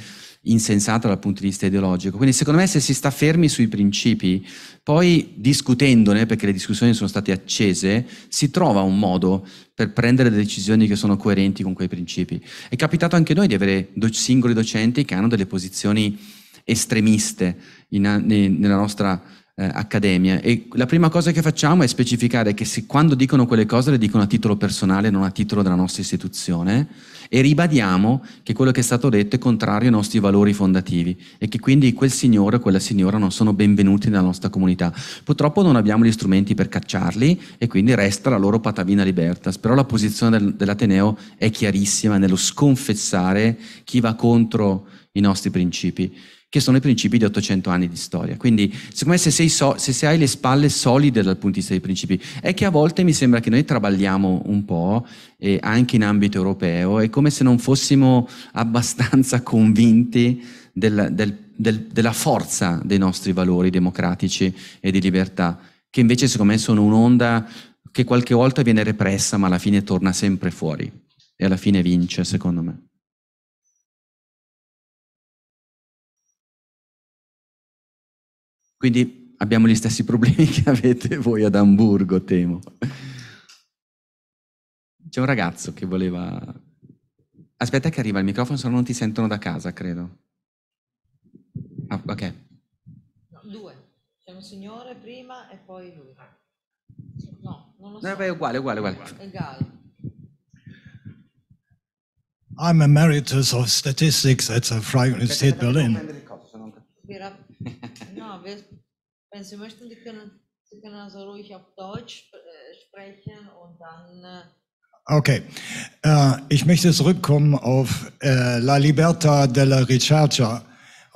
insensata dal punto di vista ideologico. Quindi secondo me se si sta fermi sui principi, poi discutendone, perché le discussioni sono state accese, si trova un modo per prendere decisioni che sono coerenti con quei principi. È capitato anche noi di avere do- singoli docenti che hanno delle posizioni estremiste in, in, nella nostra eh, accademie e la prima cosa che facciamo è specificare che se, quando dicono quelle cose le dicono a titolo personale, non a titolo della nostra istituzione e ribadiamo che quello che è stato detto è contrario ai nostri valori fondativi e che quindi quel signore o quella signora non sono benvenuti nella nostra comunità. Purtroppo non abbiamo gli strumenti per cacciarli e quindi resta la loro patavina libertas, però la posizione del, dell'Ateneo è chiarissima nello sconfessare chi va contro i nostri principi che sono i principi di 800 anni di storia. Quindi, secondo me, se, sei so, se, se hai le spalle solide dal punto di vista dei principi, è che a volte mi sembra che noi traballiamo un po', eh, anche in ambito europeo, è come se non fossimo abbastanza convinti del, del, del, della forza dei nostri valori democratici e di libertà, che invece, secondo me, sono un'onda che qualche volta viene repressa, ma alla fine torna sempre fuori e alla fine vince, secondo me. Quindi abbiamo gli stessi problemi che avete voi ad Amburgo, temo. C'è un ragazzo che voleva... Aspetta che arriva il microfono, se no non ti sentono da casa, credo. Ah, ok. Due. C'è un signore prima e poi lui. No, non lo so. No, beh, uguale, uguale, uguale. Egal. I'm emeritus of statistics at the Freie Universität Berlin. wenn Sie möchten, Sie können, Sie können also ruhig auf Deutsch äh, sprechen und dann. Äh, okay, äh, ich möchte zurückkommen auf äh, La Libertà della Ricerca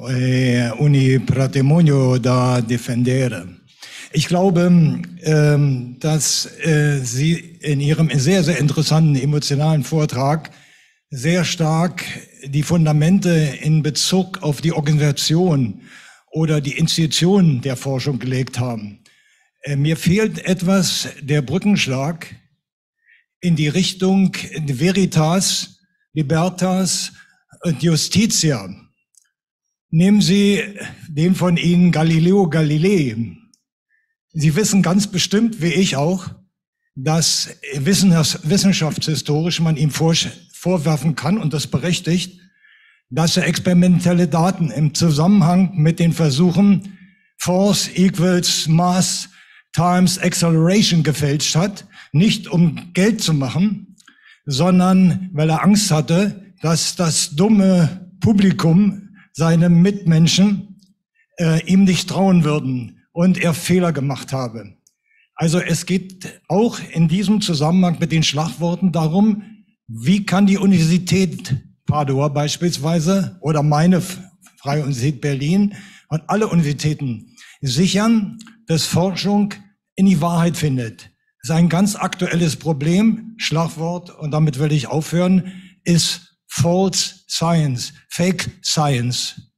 e äh, ogni patrimonio da Defendere. Ich glaube, ähm, dass äh, Sie in Ihrem sehr, sehr interessanten emotionalen Vortrag sehr stark die Fundamente in Bezug auf die Organisation oder die Institutionen der Forschung gelegt haben. Äh, mir fehlt etwas der Brückenschlag in die Richtung Veritas, Libertas und Justitia. Nehmen Sie den von Ihnen Galileo Galilei. Sie wissen ganz bestimmt, wie ich auch, dass wissenschaftshistorisch man ihm vorwerfen kann und das berechtigt, dass experimentelle Daten im Zusammenhang mit den Versuchen Force equals Mass times Acceleration gefälscht hat, nicht um Geld zu machen, sondern weil er Angst hatte, dass das dumme Publikum, seine Mitmenschen, äh, ihm nicht trauen würden und er Fehler gemacht habe. Also es geht auch in diesem Zusammenhang mit den Schlagworten darum, wie kann die Universität Padua beispielsweise oder meine Freie Universität Berlin und alle Universitäten sichern, dass Forschung in die Wahrheit findet. Das ist ein ganz aktuelles Problem, Schlagwort, und damit will ich aufhören, ist False Science, Fake Science.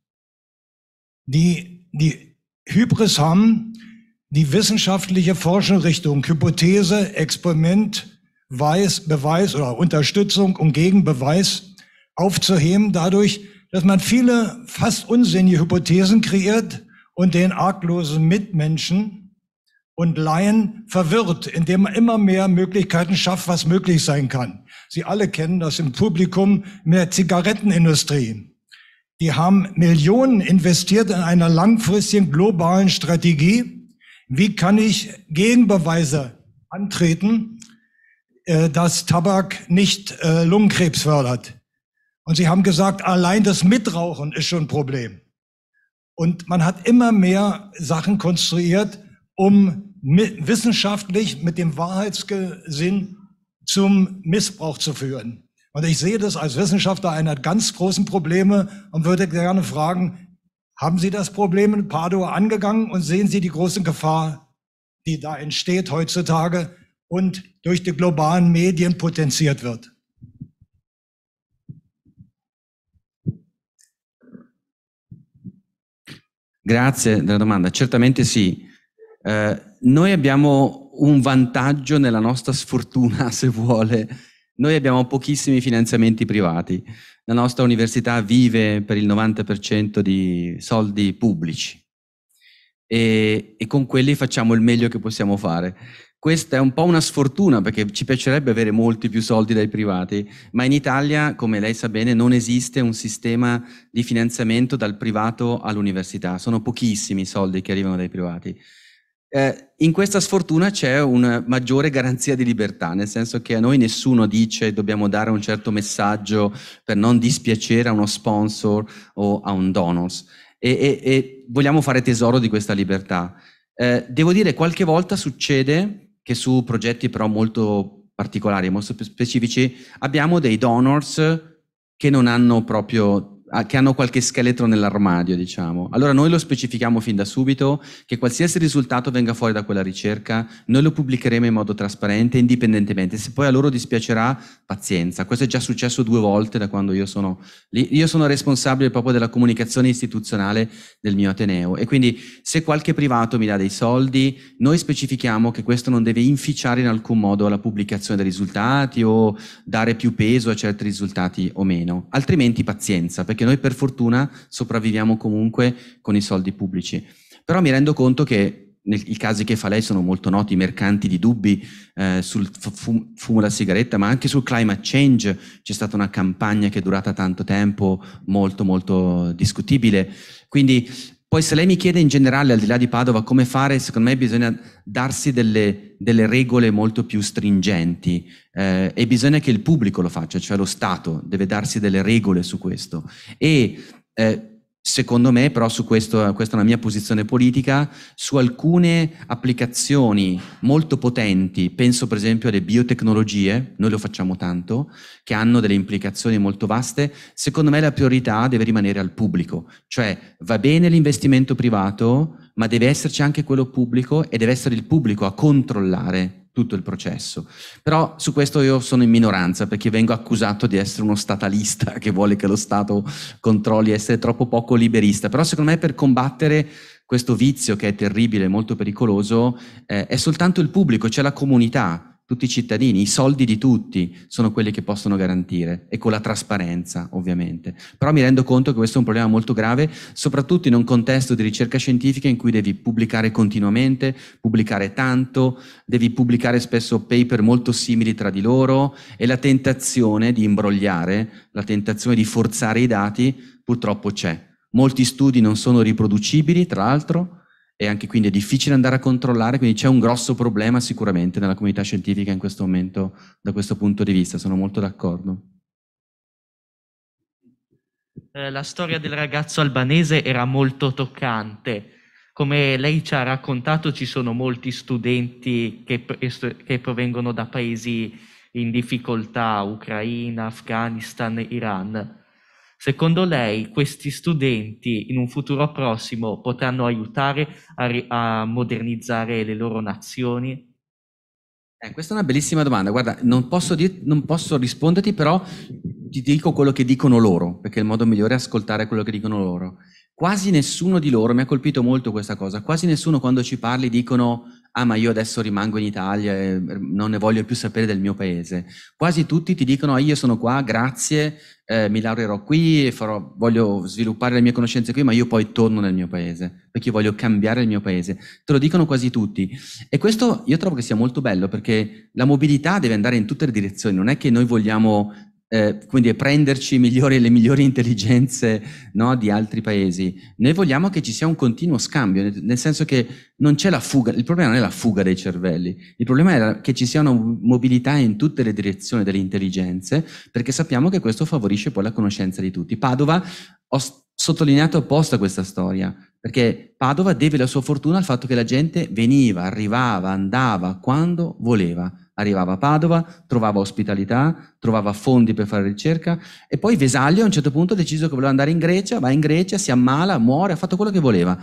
Die, die Hybris haben, die wissenschaftliche Forschungsrichtung, Hypothese, Experiment, Weiß, Beweis oder Unterstützung und Gegenbeweis aufzuheben, dadurch, dass man viele fast unsinnige Hypothesen kreiert und den arglosen Mitmenschen und Laien verwirrt, indem man immer mehr Möglichkeiten schafft, was möglich sein kann. Sie alle kennen das im Publikum mehr Zigarettenindustrie. Die haben Millionen investiert in einer langfristigen globalen Strategie. Wie kann ich Gegenbeweise antreten, äh, dass Tabak nicht äh, Lungenkrebs fördert? Und sie haben gesagt, allein das Mitrauchen ist schon ein Problem. Und man hat immer mehr Sachen konstruiert, um mit, wissenschaftlich mit dem Wahrheitsgesinn zum Missbrauch zu führen. Und ich sehe das als Wissenschaftler einer ganz großen Probleme und würde gerne fragen, haben Sie das Problem in Padua angegangen und sehen Sie die große Gefahr, die da entsteht heutzutage und durch die globalen Medien potenziert wird? Grazie della domanda. Certamente sì. Eh, noi abbiamo un vantaggio nella nostra sfortuna, se vuole. Noi abbiamo pochissimi finanziamenti privati. La nostra università vive per il 90% di soldi pubblici e, e con quelli facciamo il meglio che possiamo fare. Questa è un po' una sfortuna perché ci piacerebbe avere molti più soldi dai privati, ma in Italia, come lei sa bene, non esiste un sistema di finanziamento dal privato all'università, sono pochissimi i soldi che arrivano dai privati. Eh, in questa sfortuna c'è una maggiore garanzia di libertà, nel senso che a noi nessuno dice dobbiamo dare un certo messaggio per non dispiacere a uno sponsor o a un donors e, e, e vogliamo fare tesoro di questa libertà. Eh, devo dire, qualche volta succede che su progetti però molto particolari, molto specifici, abbiamo dei donors che non hanno proprio che hanno qualche scheletro nell'armadio, diciamo. Allora noi lo specifichiamo fin da subito che qualsiasi risultato venga fuori da quella ricerca, noi lo pubblicheremo in modo trasparente, indipendentemente. Se poi a loro dispiacerà, pazienza. Questo è già successo due volte da quando io sono lì. Io sono responsabile proprio della comunicazione istituzionale del mio Ateneo e quindi se qualche privato mi dà dei soldi, noi specifichiamo che questo non deve inficiare in alcun modo la pubblicazione dei risultati o dare più peso a certi risultati o meno. Altrimenti pazienza, perché perché noi per fortuna sopravviviamo comunque con i soldi pubblici. Però mi rendo conto che nel, i casi che fa lei sono molto noti, i mercanti di dubbi eh, sul fumo, fumo da sigaretta, ma anche sul climate change c'è stata una campagna che è durata tanto tempo, molto molto discutibile. Quindi poi se lei mi chiede in generale, al di là di Padova, come fare, secondo me bisogna darsi delle, delle regole molto più stringenti eh, e bisogna che il pubblico lo faccia, cioè lo Stato deve darsi delle regole su questo. E eh, Secondo me, però, su questo, questa è una mia posizione politica, su alcune applicazioni molto potenti, penso per esempio alle biotecnologie, noi lo facciamo tanto, che hanno delle implicazioni molto vaste, secondo me la priorità deve rimanere al pubblico, cioè va bene l'investimento privato, ma deve esserci anche quello pubblico e deve essere il pubblico a controllare tutto il processo. Però su questo io sono in minoranza perché vengo accusato di essere uno statalista che vuole che lo Stato controlli, essere troppo poco liberista. Però secondo me per combattere questo vizio che è terribile, molto pericoloso, eh, è soltanto il pubblico, c'è cioè la comunità tutti i cittadini, i soldi di tutti sono quelli che possono garantire e con la trasparenza ovviamente. Però mi rendo conto che questo è un problema molto grave, soprattutto in un contesto di ricerca scientifica in cui devi pubblicare continuamente, pubblicare tanto, devi pubblicare spesso paper molto simili tra di loro e la tentazione di imbrogliare, la tentazione di forzare i dati purtroppo c'è. Molti studi non sono riproducibili, tra l'altro, e anche quindi è difficile andare a controllare, quindi c'è un grosso problema sicuramente nella comunità scientifica in questo momento da questo punto di vista, sono molto d'accordo. Eh, la storia del ragazzo albanese era molto toccante. Come lei ci ha raccontato, ci sono molti studenti che, che provengono da paesi in difficoltà, Ucraina, Afghanistan, Iran Secondo lei questi studenti in un futuro prossimo potranno aiutare a, a modernizzare le loro nazioni? Eh, questa è una bellissima domanda. Guarda, non posso, dir- non posso risponderti, però ti dico quello che dicono loro, perché il modo migliore è ascoltare quello che dicono loro. Quasi nessuno di loro, mi ha colpito molto questa cosa, quasi nessuno quando ci parli dicono ah ma io adesso rimango in Italia e non ne voglio più sapere del mio paese. Quasi tutti ti dicono ah, io sono qua, grazie, eh, mi laureerò qui, farò, voglio sviluppare le mie conoscenze qui, ma io poi torno nel mio paese, perché voglio cambiare il mio paese. Te lo dicono quasi tutti. E questo io trovo che sia molto bello, perché la mobilità deve andare in tutte le direzioni, non è che noi vogliamo eh, quindi prenderci migliori, le migliori intelligenze no, di altri paesi. Noi vogliamo che ci sia un continuo scambio, nel, nel senso che non c'è la fuga, il problema non è la fuga dei cervelli, il problema è che ci sia una mobilità in tutte le direzioni delle intelligenze, perché sappiamo che questo favorisce poi la conoscenza di tutti. Padova, ho sottolineato apposta questa storia, perché Padova deve la sua fortuna al fatto che la gente veniva, arrivava, andava quando voleva Arrivava a Padova, trovava ospitalità, trovava fondi per fare ricerca e poi Vesaglio a un certo punto ha deciso che voleva andare in Grecia, va in Grecia, si ammala, muore, ha fatto quello che voleva.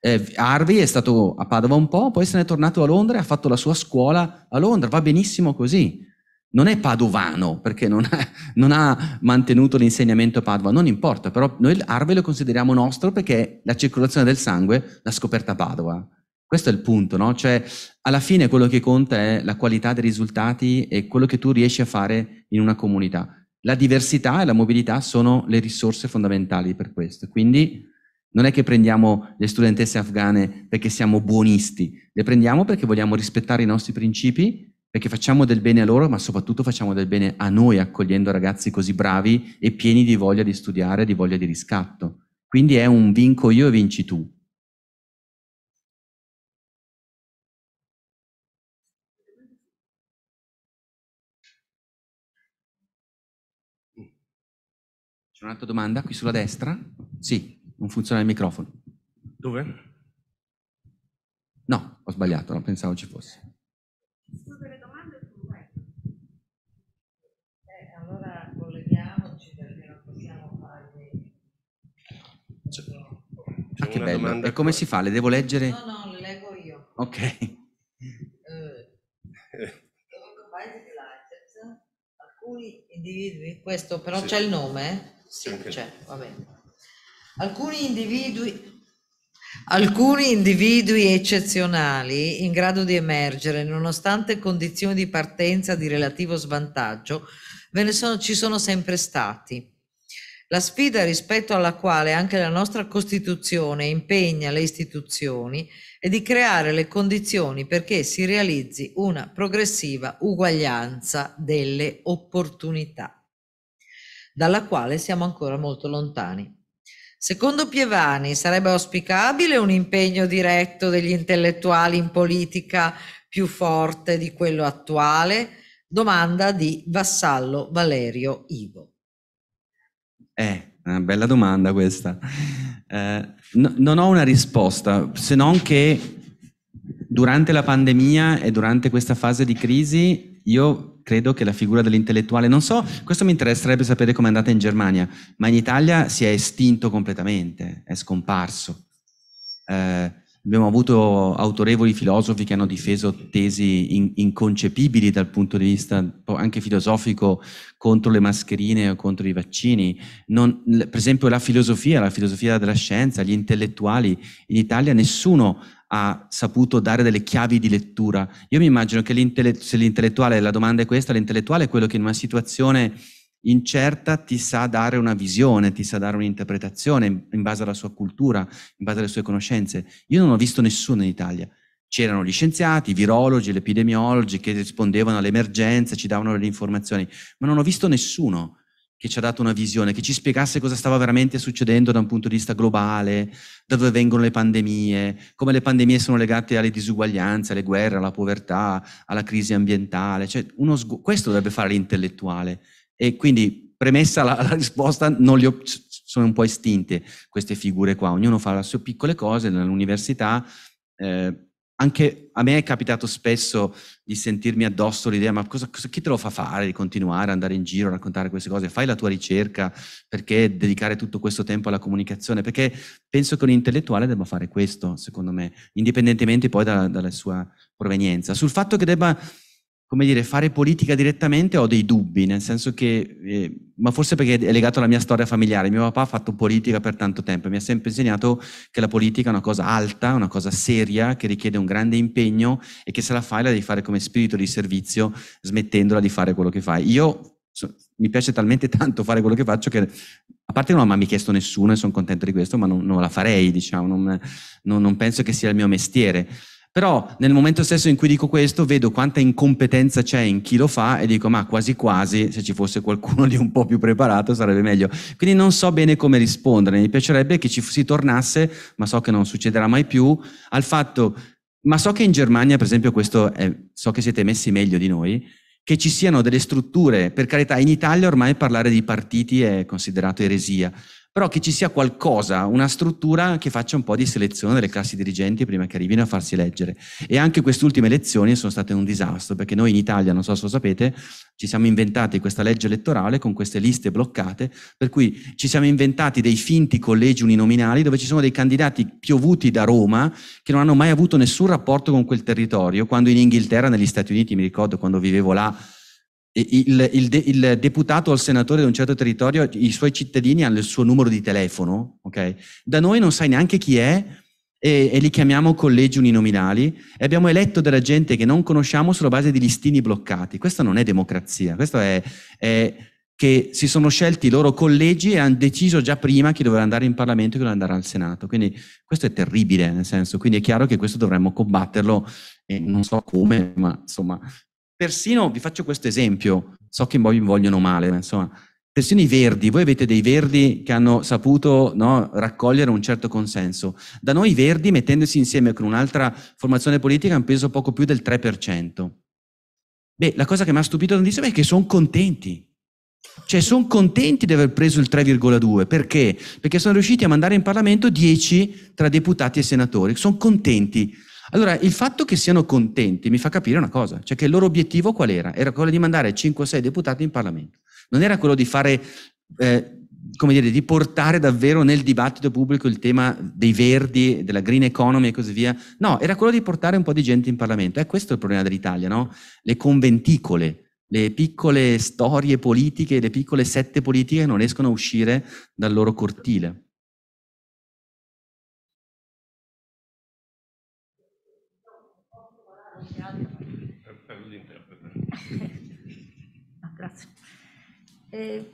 Eh, Harvey è stato a Padova un po', poi se n'è tornato a Londra e ha fatto la sua scuola a Londra, va benissimo così. Non è padovano perché non, è, non ha mantenuto l'insegnamento a Padova, non importa, però noi Harvey lo consideriamo nostro perché la circolazione del sangue l'ha scoperta a Padova questo è il punto, no? Cioè, alla fine quello che conta è la qualità dei risultati e quello che tu riesci a fare in una comunità. La diversità e la mobilità sono le risorse fondamentali per questo. Quindi non è che prendiamo le studentesse afghane perché siamo buonisti, le prendiamo perché vogliamo rispettare i nostri principi, perché facciamo del bene a loro, ma soprattutto facciamo del bene a noi accogliendo ragazzi così bravi e pieni di voglia di studiare, di voglia di riscatto. Quindi è un vinco io e vinci tu. C'è un'altra domanda qui sulla destra? Sì, non funziona il microfono. Dove? No, ho sbagliato, non pensavo ci fosse. Eh, allora colleghiamoci perché non possiamo farle. C'è, cioè, ah, che bello. E come si fa? Le devo leggere? No, no, le leggo io. Ok. Eh, alcuni individui, questo però sì. c'è il nome? Sì, okay. cioè, va Alcuni individui Alcuni individui eccezionali in grado di emergere nonostante condizioni di partenza di relativo svantaggio sono, ci sono sempre stati. La sfida rispetto alla quale anche la nostra Costituzione impegna le istituzioni è di creare le condizioni perché si realizzi una progressiva uguaglianza delle opportunità dalla quale siamo ancora molto lontani. Secondo Pievani sarebbe auspicabile un impegno diretto degli intellettuali in politica più forte di quello attuale? Domanda di Vassallo Valerio Ivo. Eh, una bella domanda questa. Eh, no, non ho una risposta, se non che durante la pandemia e durante questa fase di crisi io credo che la figura dell'intellettuale, non so, questo mi interesserebbe sapere com'è andata in Germania, ma in Italia si è estinto completamente, è scomparso. Eh, abbiamo avuto autorevoli filosofi che hanno difeso tesi in, inconcepibili dal punto di vista anche filosofico contro le mascherine o contro i vaccini. Non, per esempio la filosofia, la filosofia della scienza, gli intellettuali. In Italia nessuno ha saputo dare delle chiavi di lettura. Io mi immagino che l'intelle- se l'intellettuale, la domanda è questa, l'intellettuale è quello che in una situazione incerta ti sa dare una visione, ti sa dare un'interpretazione in base alla sua cultura, in base alle sue conoscenze. Io non ho visto nessuno in Italia. C'erano gli scienziati, i virologi, gli epidemiologi che rispondevano alle emergenze, ci davano le informazioni, ma non ho visto nessuno che ci ha dato una visione, che ci spiegasse cosa stava veramente succedendo da un punto di vista globale, da dove vengono le pandemie, come le pandemie sono legate alle disuguaglianze, alle guerre, alla povertà, alla crisi ambientale. Cioè, uno sgu- questo dovrebbe fare l'intellettuale. E quindi, premessa la, la risposta, ho, sono un po' estinte queste figure qua. Ognuno fa le sue piccole cose nell'università. Eh, anche a me è capitato spesso di sentirmi addosso l'idea, ma cosa, cosa, chi te lo fa fare di continuare, ad andare in giro, a raccontare queste cose? Fai la tua ricerca, perché dedicare tutto questo tempo alla comunicazione? Perché penso che un intellettuale debba fare questo, secondo me, indipendentemente poi da, dalla sua provenienza. Sul fatto che debba come dire, fare politica direttamente ho dei dubbi, nel senso che, eh, ma forse perché è legato alla mia storia familiare, mio papà ha fatto politica per tanto tempo, mi ha sempre insegnato che la politica è una cosa alta, una cosa seria, che richiede un grande impegno e che se la fai la devi fare come spirito di servizio, smettendola di fare quello che fai. Io so, mi piace talmente tanto fare quello che faccio che, a parte non l'ha mai chiesto nessuno e sono contento di questo, ma non, non la farei, diciamo, non, non, non penso che sia il mio mestiere. Però nel momento stesso in cui dico questo, vedo quanta incompetenza c'è in chi lo fa e dico, ma quasi quasi, se ci fosse qualcuno di un po' più preparato sarebbe meglio. Quindi non so bene come rispondere, mi piacerebbe che ci si tornasse, ma so che non succederà mai più, al fatto, ma so che in Germania, per esempio, questo è, so che siete messi meglio di noi, che ci siano delle strutture, per carità, in Italia ormai parlare di partiti è considerato eresia, però che ci sia qualcosa, una struttura che faccia un po' di selezione delle classi dirigenti prima che arrivino a farsi leggere. E anche queste ultime elezioni sono state un disastro, perché noi in Italia, non so se lo sapete, ci siamo inventati questa legge elettorale con queste liste bloccate, per cui ci siamo inventati dei finti collegi uninominali dove ci sono dei candidati piovuti da Roma che non hanno mai avuto nessun rapporto con quel territorio, quando in Inghilterra, negli Stati Uniti, mi ricordo quando vivevo là, il, il, de, il, deputato o il senatore di un certo territorio, i suoi cittadini hanno il suo numero di telefono, ok? Da noi non sai neanche chi è e, e, li chiamiamo collegi uninominali e abbiamo eletto della gente che non conosciamo sulla base di listini bloccati. Questa non è democrazia, questo è, è che si sono scelti i loro collegi e hanno deciso già prima chi doveva andare in Parlamento e chi doveva andare al Senato. Quindi questo è terribile, nel senso, quindi è chiaro che questo dovremmo combatterlo e non so come, ma insomma persino, vi faccio questo esempio, so che mi vogliono male, ma insomma, persino i verdi, voi avete dei verdi che hanno saputo no, raccogliere un certo consenso. Da noi i verdi, mettendosi insieme con un'altra formazione politica, hanno preso poco più del 3%. Beh, la cosa che mi ha stupito tantissimo è che sono contenti. Cioè, sono contenti di aver preso il 3,2. Perché? Perché sono riusciti a mandare in Parlamento 10 tra deputati e senatori. Sono contenti. Allora, il fatto che siano contenti mi fa capire una cosa, cioè che il loro obiettivo qual era? Era quello di mandare 5 o 6 deputati in Parlamento. Non era quello di fare, eh, come dire, di portare davvero nel dibattito pubblico il tema dei verdi, della green economy e così via. No, era quello di portare un po' di gente in Parlamento. E eh, questo è il problema dell'Italia, no? Le conventicole, le piccole storie politiche, le piccole sette politiche non riescono a uscire dal loro cortile. Eh,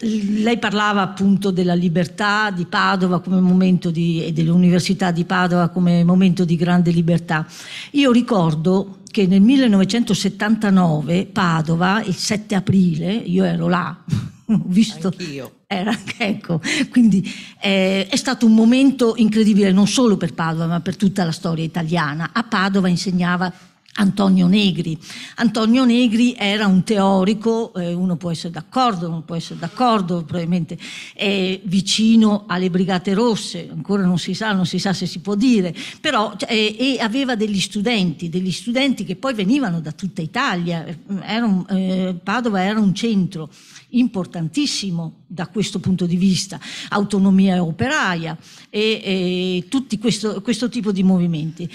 lei parlava appunto della libertà di Padova come momento di, e dell'Università di Padova come momento di grande libertà. Io ricordo che nel 1979 Padova, il 7 aprile, io ero là, ho visto... Anch'io. Era, ecco, quindi eh, è stato un momento incredibile non solo per Padova ma per tutta la storia italiana. A Padova insegnava Antonio Negri. Antonio Negri era un teorico, eh, uno può essere d'accordo, non può essere d'accordo, probabilmente è vicino alle Brigate Rosse, ancora non si sa, non si sa se si può dire, però eh, e aveva degli studenti, degli studenti che poi venivano da tutta Italia, era un, eh, Padova era un centro importantissimo da questo punto di vista, autonomia operaia e, e tutti questo, questo tipo di movimenti.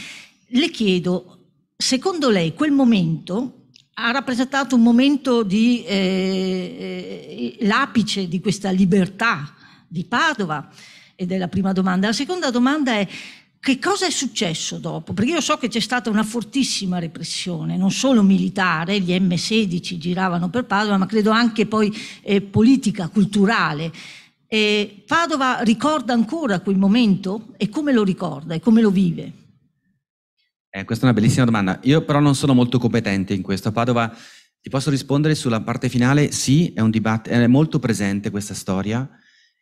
Le chiedo, secondo lei quel momento ha rappresentato un momento di eh, eh, l'apice di questa libertà di Padova? Ed è la prima domanda. La seconda domanda è che cosa è successo dopo? Perché io so che c'è stata una fortissima repressione, non solo militare, gli M16 giravano per Padova, ma credo anche poi eh, politica, culturale. E Padova ricorda ancora quel momento e come lo ricorda e come lo vive? Eh, questa è una bellissima domanda. Io però non sono molto competente in questo. A Padova ti posso rispondere sulla parte finale? Sì, è, è molto presente questa storia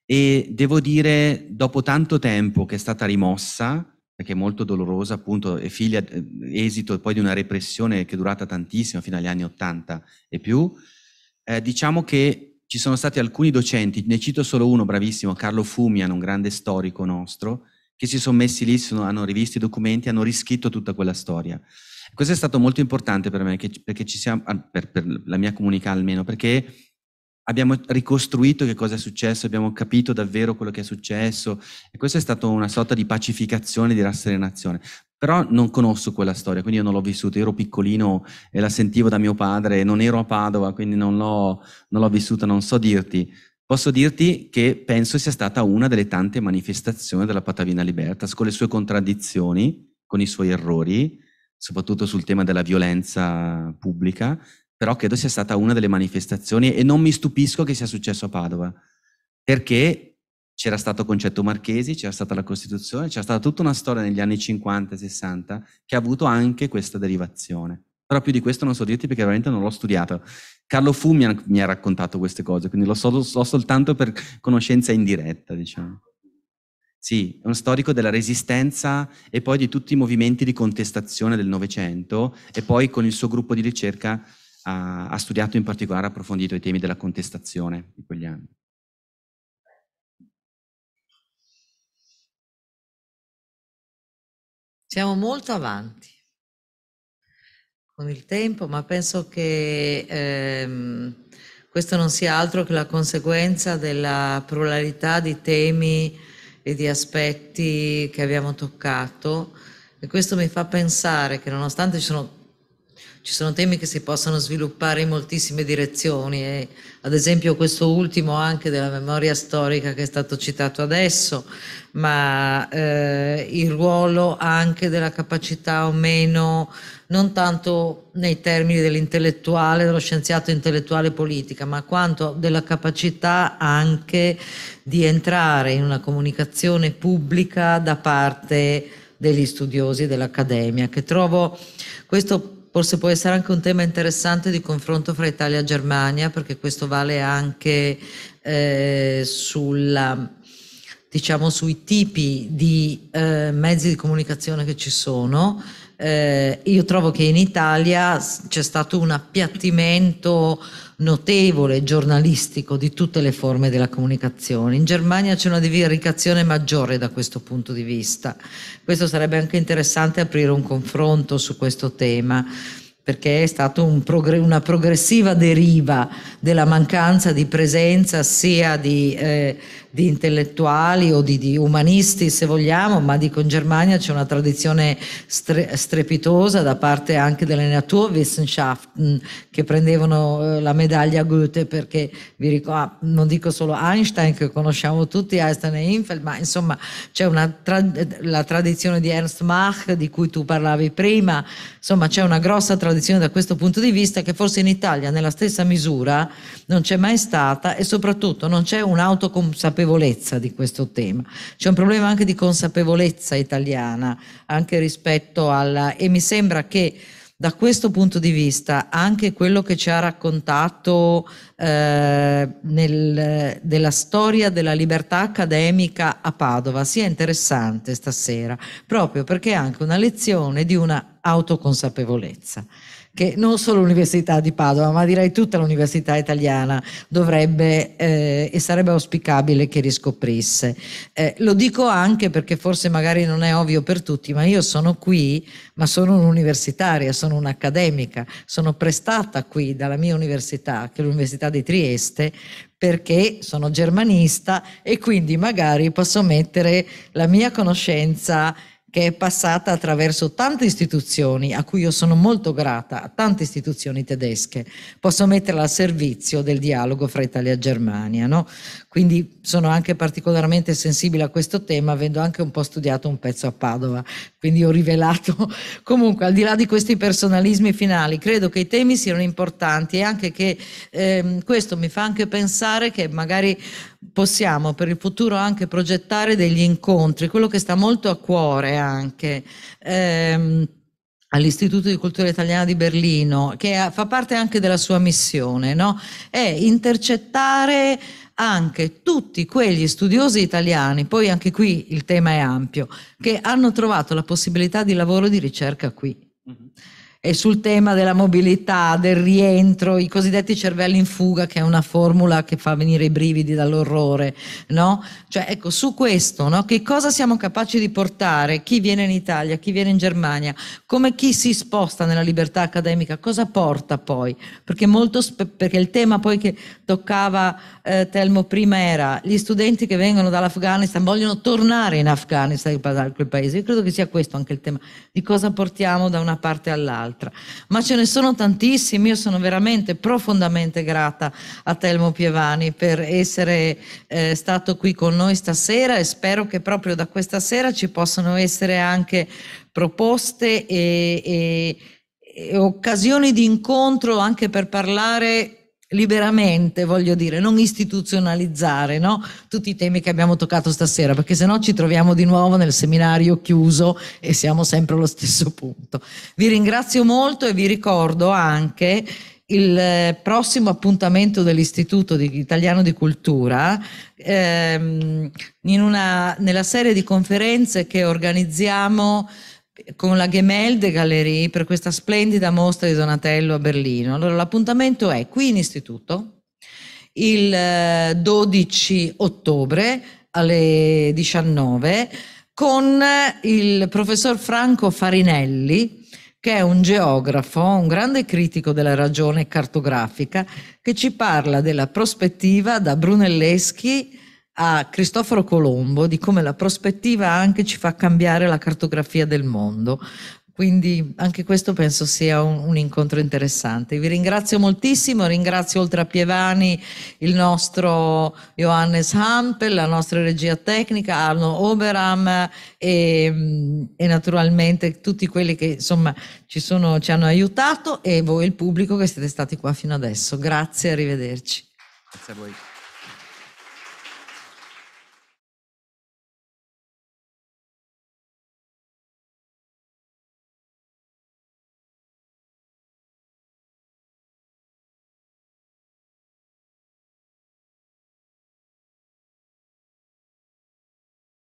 e devo dire, dopo tanto tempo che è stata rimossa, perché è molto dolorosa, appunto, è figlia, eh, esito poi di una repressione che è durata tantissimo, fino agli anni 80 e più, eh, diciamo che ci sono stati alcuni docenti, ne cito solo uno bravissimo, Carlo Fumian, un grande storico nostro, che si sono messi lì, sono, hanno rivisto i documenti, hanno riscritto tutta quella storia. Questo è stato molto importante per me, che, perché ci siamo, per, per la mia comunità almeno, perché abbiamo ricostruito che cosa è successo, abbiamo capito davvero quello che è successo e questa è stata una sorta di pacificazione, di rasserenazione. Però non conosco quella storia, quindi io non l'ho vissuta, io ero piccolino e la sentivo da mio padre, non ero a Padova, quindi non l'ho, non l'ho vissuta, non so dirti. Posso dirti che penso sia stata una delle tante manifestazioni della Patavina Libertas, con le sue contraddizioni, con i suoi errori, soprattutto sul tema della violenza pubblica, però credo sia stata una delle manifestazioni e non mi stupisco che sia successo a Padova, perché c'era stato Concetto Marchesi, c'era stata la Costituzione, c'era stata tutta una storia negli anni 50 e 60 che ha avuto anche questa derivazione. Però più di questo non so dirti perché veramente non l'ho studiato. Carlo Fu mi ha, mi ha raccontato queste cose, quindi lo so, lo so soltanto per conoscenza indiretta, diciamo. Sì, è uno storico della resistenza e poi di tutti i movimenti di contestazione del Novecento e poi con il suo gruppo di ricerca ha, ha studiato in particolare, ha approfondito i temi della contestazione di quegli anni. Siamo molto avanti con il tempo, ma penso che ehm, questo non sia altro che la conseguenza della pluralità di temi e di aspetti che abbiamo toccato e questo mi fa pensare che nonostante ci sono ci sono temi che si possono sviluppare in moltissime direzioni, e eh. ad esempio questo ultimo anche della memoria storica che è stato citato adesso, ma eh, il ruolo anche della capacità o meno, non tanto nei termini dell'intellettuale, dello scienziato intellettuale politica, ma quanto della capacità anche di entrare in una comunicazione pubblica da parte degli studiosi dell'accademia, che trovo questo Forse può essere anche un tema interessante di confronto fra Italia e Germania, perché questo vale anche eh, sulla, diciamo, sui tipi di eh, mezzi di comunicazione che ci sono eh, io trovo che in Italia c'è stato un appiattimento notevole giornalistico di tutte le forme della comunicazione. In Germania c'è una divaricazione maggiore da questo punto di vista. Questo sarebbe anche interessante aprire un confronto su questo tema perché è stata un prog- una progressiva deriva della mancanza di presenza sia di, eh, di intellettuali o di, di, umanisti se vogliamo, ma dico in Germania c'è una tradizione stre- strepitosa da parte anche delle Naturwissenschaften mm, che prendevano eh, la medaglia Goethe perché vi ricordo, ah, non dico solo Einstein che conosciamo tutti, Einstein e Infeld, ma insomma c'è tra- la tradizione di Ernst Mach di cui tu parlavi prima, insomma c'è una grossa tradizione contraddizione da questo punto di vista che forse in Italia nella stessa misura non c'è mai stata e soprattutto non c'è un'autoconsapevolezza di questo tema. C'è un problema anche di consapevolezza italiana, anche rispetto alla... e mi sembra che da questo punto di vista anche quello che ci ha raccontato eh, nel, della storia della libertà accademica a Padova sia interessante stasera, proprio perché è anche una lezione di una autoconsapevolezza che non solo l'Università di Padova, ma direi tutta l'Università italiana dovrebbe eh, e sarebbe auspicabile che riscoprisse. Eh, lo dico anche perché forse magari non è ovvio per tutti, ma io sono qui, ma sono un'universitaria, sono un'accademica, sono prestata qui dalla mia università, che è l'Università di Trieste, perché sono germanista e quindi magari posso mettere la mia conoscenza che è passata attraverso tante istituzioni, a cui io sono molto grata, a tante istituzioni tedesche, posso metterla al servizio del dialogo fra Italia e Germania. No? Quindi sono anche particolarmente sensibile a questo tema, avendo anche un po' studiato un pezzo a Padova, quindi ho rivelato. Comunque, al di là di questi personalismi finali, credo che i temi siano importanti e anche che ehm, questo mi fa anche pensare che magari possiamo per il futuro anche progettare degli incontri, quello che sta molto a cuore anche. Ehm, all'Istituto di Cultura Italiana di Berlino, che fa parte anche della sua missione, no? è intercettare anche tutti quegli studiosi italiani, poi anche qui il tema è ampio, che hanno trovato la possibilità di lavoro e di ricerca qui. Mm-hmm e sul tema della mobilità, del rientro, i cosiddetti cervelli in fuga, che è una formula che fa venire i brividi dall'orrore, no? Cioè, ecco, su questo, no? Che cosa siamo capaci di portare? Chi viene in Italia, chi viene in Germania, come chi si sposta nella libertà accademica, cosa porta poi? Perché, molto, perché il tema poi che toccava eh, Telmo prima era gli studenti che vengono dall'Afghanistan vogliono tornare in Afghanistan, quel paese. Io credo che sia questo anche il tema, di cosa portiamo da una parte all'altra un'altra. Ma ce ne sono tantissimi, io sono veramente profondamente grata a Telmo Pievani per essere eh, stato qui con noi stasera e spero che proprio da questa sera ci possano essere anche proposte e, e, e occasioni di incontro anche per parlare liberamente, voglio dire, non istituzionalizzare no? tutti i temi che abbiamo toccato stasera, perché se no ci troviamo di nuovo nel seminario chiuso e siamo sempre allo stesso punto. Vi ringrazio molto e vi ricordo anche il eh, prossimo appuntamento dell'Istituto Italiano di Cultura ehm, una, nella serie di conferenze che organizziamo con la Gemelde Galerie per questa splendida mostra di Donatello a Berlino. Allora, l'appuntamento è qui in istituto il 12 eh, ottobre alle 19 con eh, il professor Franco Farinelli, che è un geografo, un grande critico della ragione cartografica, che ci parla della prospettiva da Brunelleschi a Cristoforo Colombo di come la prospettiva anche ci fa cambiare la cartografia del mondo. Quindi anche questo penso sia un, un incontro interessante. Vi ringrazio moltissimo, ringrazio oltre a Pievani il nostro Johannes Hampel, la nostra regia tecnica, Arno Oberam e, e naturalmente tutti quelli che insomma ci, sono, ci hanno aiutato e voi il pubblico che siete stati qua fino adesso. Grazie, arrivederci. Grazie a voi.